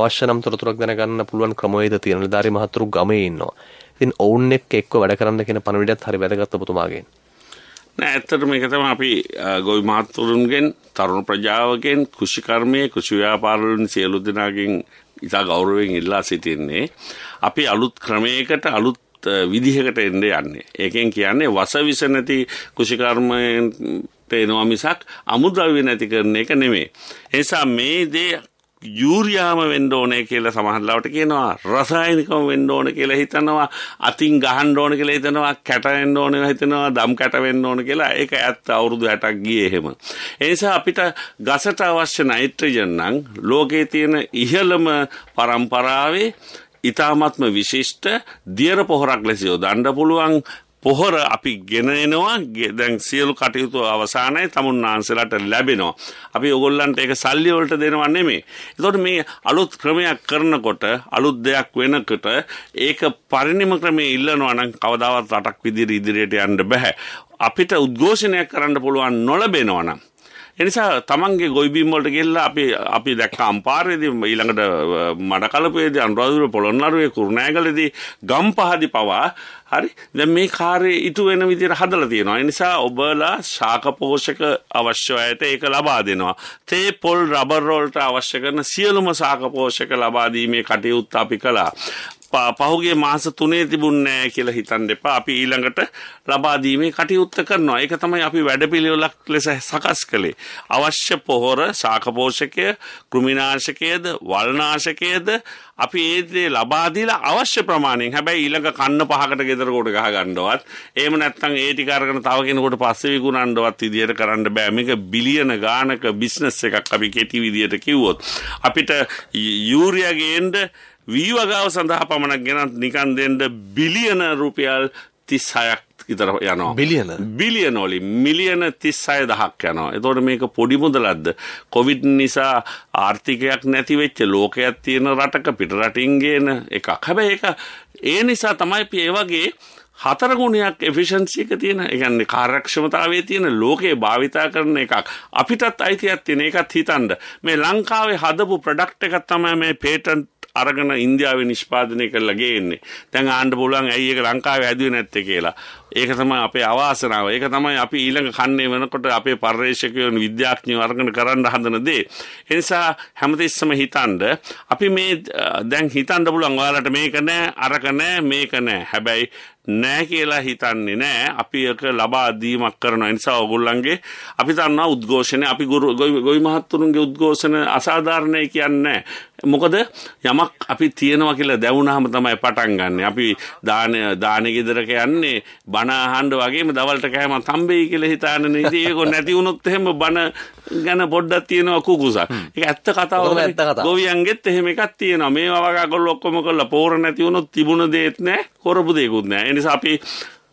අවශ්‍යනම් තොරතුරක් දැනගන්න පුළුවන් ක්‍රමවේද තියෙන නිලධාරී මහතුරු ගමේ ඉන්නවා. ඉතින් ඔවුන් එක්ක එක්ක වැඩ කරන්න කියන පණවිඩයත් හරි වැදගත් ඔබතුමාගෙන්. නෑ ඇත්තට මේක තමයි අපි ගොවි මහත්තුරුන්ගෙන් තරුණ ප්‍රජාවගෙන් කෘෂිකර්මයේ කෘෂි ව්‍යාපාරවලින් සියලු දෙනාගෙන් ඉතා ගෞරවයෙන් ඉල්ලා සිටින්නේ. අපි අලුත් ක්‍රමයකට අලුත් විදිහකට එන්න යන්නේ. ඒකෙන් කියන්නේ වසවිස නැති කුෂිකර්මයෙන් තේනවා මිසක් අමුද්‍රව්‍ය නැති කරන එක නෙමෙයි. එනිසා මේ දේ යූරියාම වෙන්න ඕනේ කියලා සමහරවිට කියනවා රසායනිකම වෙන්න ඕනේ කියලා හිතනවා අතින් ගහන්න ඕනේ කියලා හිතනවා කැට වෙන්න ඕනේ කියලා හිතනවා දම් කැට වෙන්න ඕනේ කියලා ඒක ඇත්ත අවුරුදු 60ක් ගියේ එහෙම ඒ නිසා අපිට ගසට අවශ්‍ය නයිට්‍රජන් නම් ලෝකයේ තියෙන ඉහළම පරම්පරාවේ ඉතාමත්ම විශිෂ්ට දියර පොහොරක් ලෙස යොදන්න පුළුවන් පොහොර අපි ගෙන එනවා දැන් සියලු කටයුතු අවසානයේ තමුන් ආන්සලට ලැබෙනවා. අපි ඔයගොල්ලන්ට ඒක සල්ලි වලට දෙනව නෙමෙයි. ඒතකොට මේ අලුත් ක්‍රමයක් කරනකොට අලුත් දෙයක් වෙනකොට ඒක පරිණිම ක්‍රමයේ ඉල්ලනවා නම් කවදාවත් රටක් විදිහට ඉදිරියට යන්න බෑ. අපිට උද්ඝෝෂණයක් කරන්න පුළුවන් නොලබෙනවා නම් එනිසා තමන්ගේ ගොයිබීම්වලට ගෙල්ලා අපි අපි දැක්ක අම්පාරයේදී ඊළඟට මඩකලපේදී අනුරාධපුර පොළොන්නරුවේ කුරුණෑගලදී ගම්පහදි පවා හරි දැන් මේ කාර්යය ඉටු වෙන විදිහට හදලා තියෙනවා. ඒ නිසා ඔබලා ශාක පෝෂක අවශ්‍ය අයට ඒක ලබා දෙනවා. තේ පොල් රබර් වලට අවශ්‍ය කරන සියලුම ශාක පෝෂක ලබා දීමේ කටයුත්ත අපි කළා. පහුගේ මාස තුනේ තිබුණ නෑ කියලා හිතන්න එපා. අපි ඊළඟට ලබා දීමේ කටයුත්ත කරනවා. ඒක තමයි අපි වැඩපිළිවෙලක් ලෙස සකස් කළේ. අවශ්‍ය පොහොර, ශාකපෝෂකය, කෘමිනාශකයේද, වල්නාශකයේද අපි ඒ දේ ලබා දීලා අවශ්‍ය ප්‍රමාණයෙන් හැබැයි ඊළඟ කන්න පහකට ගෙදර කොට ගහ ගන්නවත් එහෙම නැත්නම් ඒ ටික අරගෙන තව කෙනෙකුට පස්සේ විකුණන්නවත් විදියට කරන්න බෑ මේක බිලියන ගානක බිස්නස් එකක් අපි කෙටි විදියට කිව්වොත් අපිට යූරියා ගේන්න වීවගාව සඳහා පමණක් ගෙනත් නිකන් දෙන්න බිලියන රුපියල් තිස් හයක් ඉතර යනවා බිලියන බිලියනෝලි මිලියන තිස් අය දහක් යනවා එතෝට මේක පොඩිමුදලද්ද කොවිඩ් නිසා ආර්ථිකයක් නැතිවෙච්ච ලෝකයක් තියෙන රටක පිට රටින්ගේන එකක් හැබැ එක ඒ නිසා තමයි ඒවගේ හතර ගුණයක් එෆිෂන්සික තියෙන එකන්නේ කාරක්ෂමතාවේ තියෙන ලෝකයේ භාවිතා කරන එකක් අපිටත් අයිතියක් තියෙන එකත් හිතන්ඩ මේ ලංකාවේ හදපු ප්‍රඩක්් එකත් තමයි මේ පේටන්ට අරගෙන ඉන්දියාවේ නිෂ්පාදනය කරලා ගේන්නේ. දැන් ආන්න පුළුවන් ඇයි ඒක ලංකාවේ හැදුවේ නැත්තේ කියලා. ඒක තමයි අපේ අවාසනාව. ඒක තමයි අපි ඊළඟ කන්නේ වෙනකොට අපේ පරිශ්‍රකයෝ විද්‍යාඥයෝ අරගෙන කරන්න හදන දේ. ඒ නිසා හැමතිස්සම හිතනද අපි මේ දැන් හිතන්න පුළුවන් ඔයාලට මේක නෑ අරක නෑ මේක නෑ. හැබැයි නෑ කියලා හිතන්නේ නෑ අපි එක ලබා දීමක් කරනවා නිසා ඔගොල්ලන්ගේ අපි දන්නා උද්ඝෝෂණ අපි ගොවි මහත්තුරුන්ගේ උද්ඝෝෂණ අසාධාරණයි කියන්නේ මොකද යමක් අපි තියෙනවා කියලා දැවුනහම තමයි පටන් ගන්න. අපි දාන දාන ගෙදරක යන්නේ බණ අහන්න වගේම දවල්ට කෑම තම්බෙයි කියලා හිතානනේ. ඉතින් ඒක නැති වුණොත් එහෙම බණ ගැන පොඩ්ඩක් තියෙනවා කුකුසක්. ඒක ඇත්ත කතාවක්. ගොවියන්ගෙත් එහෙම එකක් තියෙනවා. මේවා වගේ ගොල්ලෝ ඔක්කොම කරලා පෝර නැති වුණොත් තිබුණ දෙයක් නැහැ, කරපු දෙයක්වත් නැහැ. ඒ නිසා අපි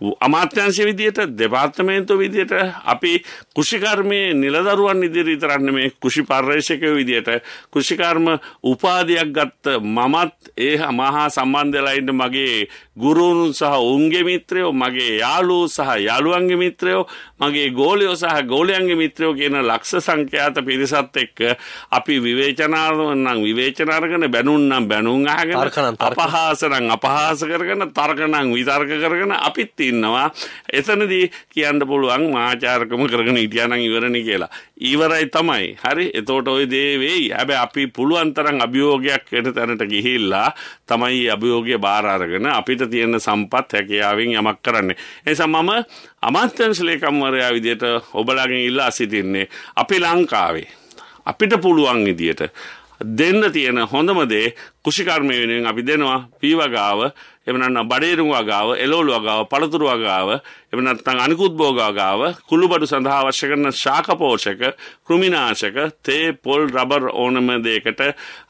අමාත්‍යංශ විදියට දෙපාර්තමේන්තු විදියට අපි කෘෂිකර්මයේ නිලදරුවන් ඉදිරි විතරන්න මේ කෘෂි පර්යේෂකයෝ විදියට කෘෂිකර්ම උපාධියක් ගත්ත මමත් ඒ මහා සම්බන්ධලා ඉන්න මගේ ගුරුන් සහ උන්ගේ මිත්‍රයෝ මගේ යාළුවෝ සහ යාළුවන්ගේ මිත්‍රයෝ මගේ ගෝලයෝ සහ ගෝලයන්ගේ මිත්‍රයෝ කියන ලක්ෂ සංඛ්‍යාත පිරිසත් එක්ක අපි විවේචනාත්මකව නම් විවේචන අරගෙන බැනුම් නම් බැනුම් අහගෙන අපහාස නම් අපහාස කරගෙන තර්ක නම් විතර්ක කරගෙන අපිත් ඉන්නවා. එතනදී කියන්න පුළුවන් මාචාරකම කරගෙන හිටියානම් ඉවරනේ කියලා. ඉවරයි තමයි. හරි. එතකොට ওই දේ වෙයි. හැබැයි අපි පුළුවන් තරම් අභියෝගයක් වෙන තැනට ගිහිල්ලා තමයි අභියෝගය බාර අරගෙන අපිට තියෙන සම්පත් හැකියාවෙන් යමක් කරන්නේ. ඒ නිසා මම අමාත්‍යංශ ලේකම්වරයා විදිහට ඔබලාගෙන් ඉල්ලා සිටින්නේ අපි ලංකාවේ අපිට පුළුවන් විදියට දෙන්න තියෙන හොඳම දේ කුෂිකර්ම වෙනුවෙන් අපි දෙනවා පීවගාව එහෙම නැත්නම් බඩේරුවා ගාව, එළවලුවා ගාව, පළතුරුවා ගාව, එහෙම නැත්නම් අනිකුත් භෝගා ගාව, කුළුබඩු සඳහා අවශ්‍ය කරන ශාක පෝෂක, කෘමිනාශක, තේ, පොල්, රබර් ඕනම දෙයකට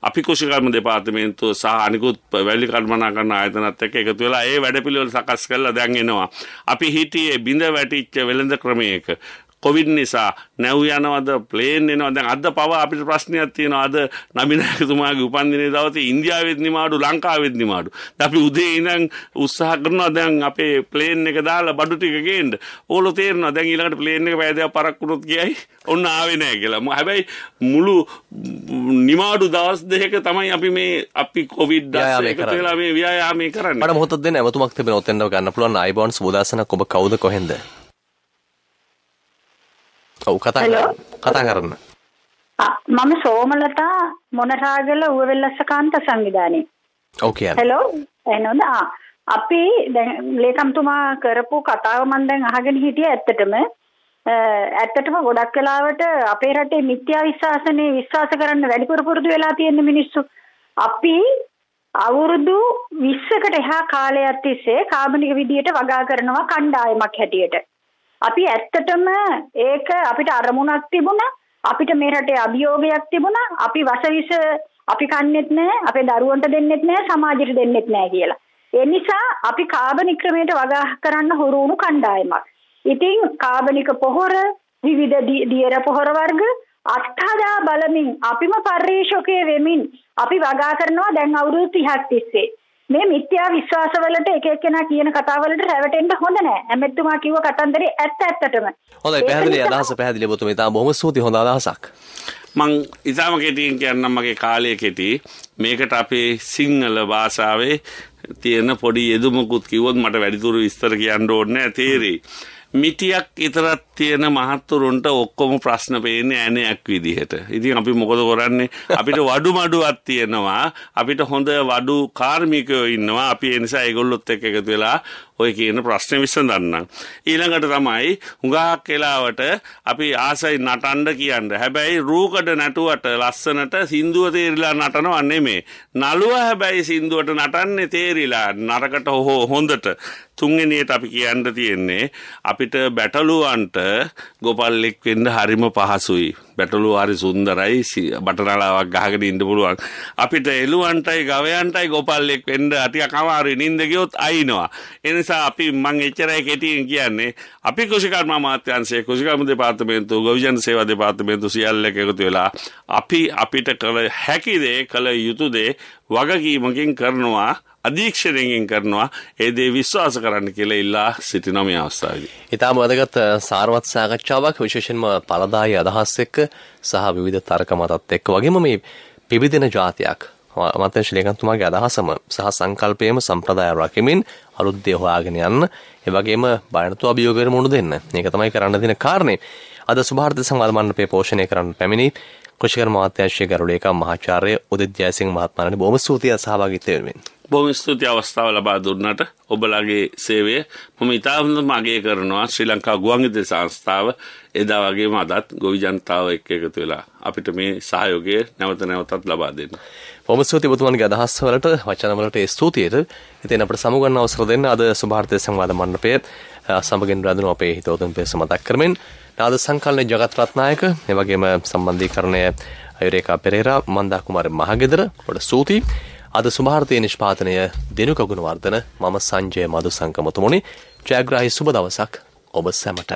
අපි කෘෂි කර්ම දෙපාර්තමේන්තුව සහ අනිකුත් වැලි කර්මනාකරන ආයතනත් එක්ක එකතු වෙලා ඒ වැඩපිළිවෙල සකස් කරලා දැන් එනවා. අපි හිටියේ බිඳ වැටිච්ච වෙළඳ ක්‍රමයක කොවිඩ් නිසා නැව් යනවද ප්ලේන් එනවා දැන් අද පව අපිට ප්‍රශ්නයක් තියෙනවා අද නබිනායකතුමාගේ උපන්දිනේ දවසේ ඉන්දියාවෙත් නිමාඩු ලංකාවෙත් නිමාඩු දැන් අපි උදේ ඉඳන් උත්සාහ කරනවා දැන් අපේ ප්ලේන් එක දාලා බඩු ටික ගේන්න ඕලෝ තේරෙනවා දැන් ඊළඟට ප්ලේන් එක පැය දෙකක් පරක්කු වුණොත් ගියයි ඔන්න ආවේ නැහැ කියලා හැබැයි මුළු නිමාඩු දවස් දෙකක තමයි අපි මේ අපි කොවිඩ් දැස් එකතු වෙලා මේ ව්‍යායාමය කරන්නේ මට මොහොතක් දෙන්න එවතුමක් තිබෙන ඔතෙන්ද ගන්න පුළුවන් අයිබෝන්ස් බෝදාසනක් ඔබ කවුද කොහෙන්ද ඔව් කතා කරන්න. කතා කරන්න. මම සෝමලතා මොනරාගල ඌවෙල්ලස්ස කාන්ත සංවිධානයේ. ඔව් කියන්න. හෙලෝ එනොද අපි දැන් ලේකම්තුමා කරපු කතාව මම දැන් අහගෙන හිටියේ ඇත්තටම ඇත්තටම ගොඩක් වෙලාවට අපේ රටේ මිත්‍යා විශ්වාසනේ විශ්වාස කරන්න වැඩිපුර පුරුදු වෙලා තියෙන මිනිස්සු අපි අවුරුදු 20කට එහා කාලයක් තිස්සේ කාබනික විදියට වගා කරනවා කණ්ඩායමක් හැටියට. අපි ඇත්තටම ඒක අපිට අරමුණක් තිබුණා අපිට මේ රටේ අභියෝගයක් තිබුණා අපි වශවිෂ අපි කන්නේත් නැහැ අපේ දරුවන්ට දෙන්නෙත් නැහැ සමාජයට දෙන්නෙත් නැහැ කියලා. ඒ නිසා අපි කාබනික ක්‍රමයට වගා කරන්න හුරු වුණු කණ්ඩායමක්. ඉතින් කාබනික පොහොර විවිධ දියර පොහොර වර්ග අත්හදා බලමින් අපිම පරිශෝකයේ වෙමින් අපි වගා කරනවා දැන් අවුරුදු 30ක් තිස්සේ. මේ මිත්‍යා විශ්වාසවලට එක එක්කෙනා කියන කතාවලට රැවටෙන්න හොඳ නෑ. ඇමෙතුමා කිව්ව කතන්දරේ ඇත්ත ඇත්තටම. හොඳයි පැහැදිලි අදහස පැහැදිලි ඔබතුමා. ඉතාම බොහොම ස්තුතියි හොඳ අදහසක්. මං ඉතාම කෙටියෙන් කියන්නම් මගේ කාලය කෙටි. මේකට අපේ සිංහල භාෂාවේ තියෙන පොඩි යෙදුමකුත් කිව්වොත් මට වැඩිදුර විස්තර කියන්න ඕනේ නෑ තේරෙයි. මිටියක් විතරක් තියෙන මහත්තුරුන්ට ඔක්කොම ප්‍රශ්න පේන්නේ ඇණයක් විදිහට. ඉතින් අපි මොකද කරන්නේ? අපිට වඩු මඩුවක් තියෙනවා. අපිට හොඳ වඩු කාර්මිකයෝ ඉන්නවා. අපි ඒ නිසා ඒගොල්ලොත් එක්ක එකතු වෙලා ඔය කියන ප්‍රශ්නේ විසඳන්නම්. ඊළඟට තමයි හුඟක් කාලවට අපි ආසයි නටන්න කියන්නේ. හැබැයි රූකඩ නැටුවට ලස්සනට සින්දුව තේරිලා නටනව නෙමෙයි. නළුව හැබැයි සින්දුවට නටන්නේ තේරිලා නරකට හො හොඳට. තුන්වෙනියට අපි කියන්න තියෙන්නේ අපිට බැටළුවන්ට ගොපල්ලෙක් වෙන්න හරිම පහසුයි. බැටලු හරි සුන්දරයි බටනලාවක් ගහගෙන ඉන්න පුළුවන්. අපිට එළුවන්ටයි ගවයන්ටයි ගොපල්ලෙක් වෙන්න අටියක් අමාරුයි නින්ද ගියොත් අයිනවා. ඒ නිසා අපි මං එච්චරයි කෙටියෙන් කියන්නේ අපි කෘෂිකර්ම අමාත්‍යාංශයේ කෘෂිකර්ම දෙපාර්තමේන්තුව ගොවිජන සේවා දෙපාර්තමේන්තුව සියල්ල එකතු වෙලා අපි අපිට කළ හැකි දේ කළ යුතු දේ වගකීමකින් කරනවා අධීක්ෂණයෙන් කරනවා ඒදේ විශ්වාස කරන්න කියලා ඉල්ලා සිටිනම අවස්ථාවද. ඉතාම වැදගත් සාර්වත් සාකච්ඡාවක් විශේෂෙන්ම පලදායි අදහස් එක්ක සහ විවිධ තර්ක මතත් එක්ක වගේම මේ පිබිදෙන ජාතියක් අමතන් ශලේකන්තුමාගේ අදහසම සහ සංකල්පයම සම්ප්‍රදාය රකිමින් අරුද්දය හොයාගෙන යන්න එවගේම බයනතු අභියෝගයට මුණු දෙන්න ඒක තමයි කරන්න දෙන කාරණේ අද සුභාර්ථ සංවර්ධමණ්ඩපේ පෝෂණය කරන්න පැමිණි කෘෂිකර්ම අමාත්‍යාංශයේ ගරුලේකම් මහාචාර්ය උදිත් ජයසිංහ මහත්මයාණන් බොහොම ස්තුතියි සහභාගීත්වයෙන් බොහම ස්තුති අවස්ථාව ලබා දුන්නට ඔබලගේ සේවය මම ඉතාමද මගේ කරනවා ශ්‍රී ලංකා ගුවන්ගිත සංස්ථාව එදා වගේ මදත් ගොවි ජනතාව එක් එකතු වෙලා අපිට මේ සහයෝගය නැවත නැවතත් ලබා දෙන්න. පොම ස්තුති බතුමන්ගේ අදහස් වලට වචනවලට ස්තුතියට ඉතින් අපට සමුගන්න අවසර දෙන්න අද සුභාර්ථය සංවාද මණ්ඩපය සමගින් රැඳුණු අපේ හිතෝතුම් පෙස මතක් කරමින් නාද සංකල්න ජගත් රත්නායක එවගේම සම්බන්ධීකරණය අයුරේකා පෙරේරා මන්දා කුමාර මහගෙදර පොඩ ස්තුතියි අද සුභාර්ථය නිෂ්පාතනය දෙනු කගුණවර්ධන මම සංජය මදු සංකමතුමුණි ජයග්‍රහි සුබ දවසක් ඔබ සැමට.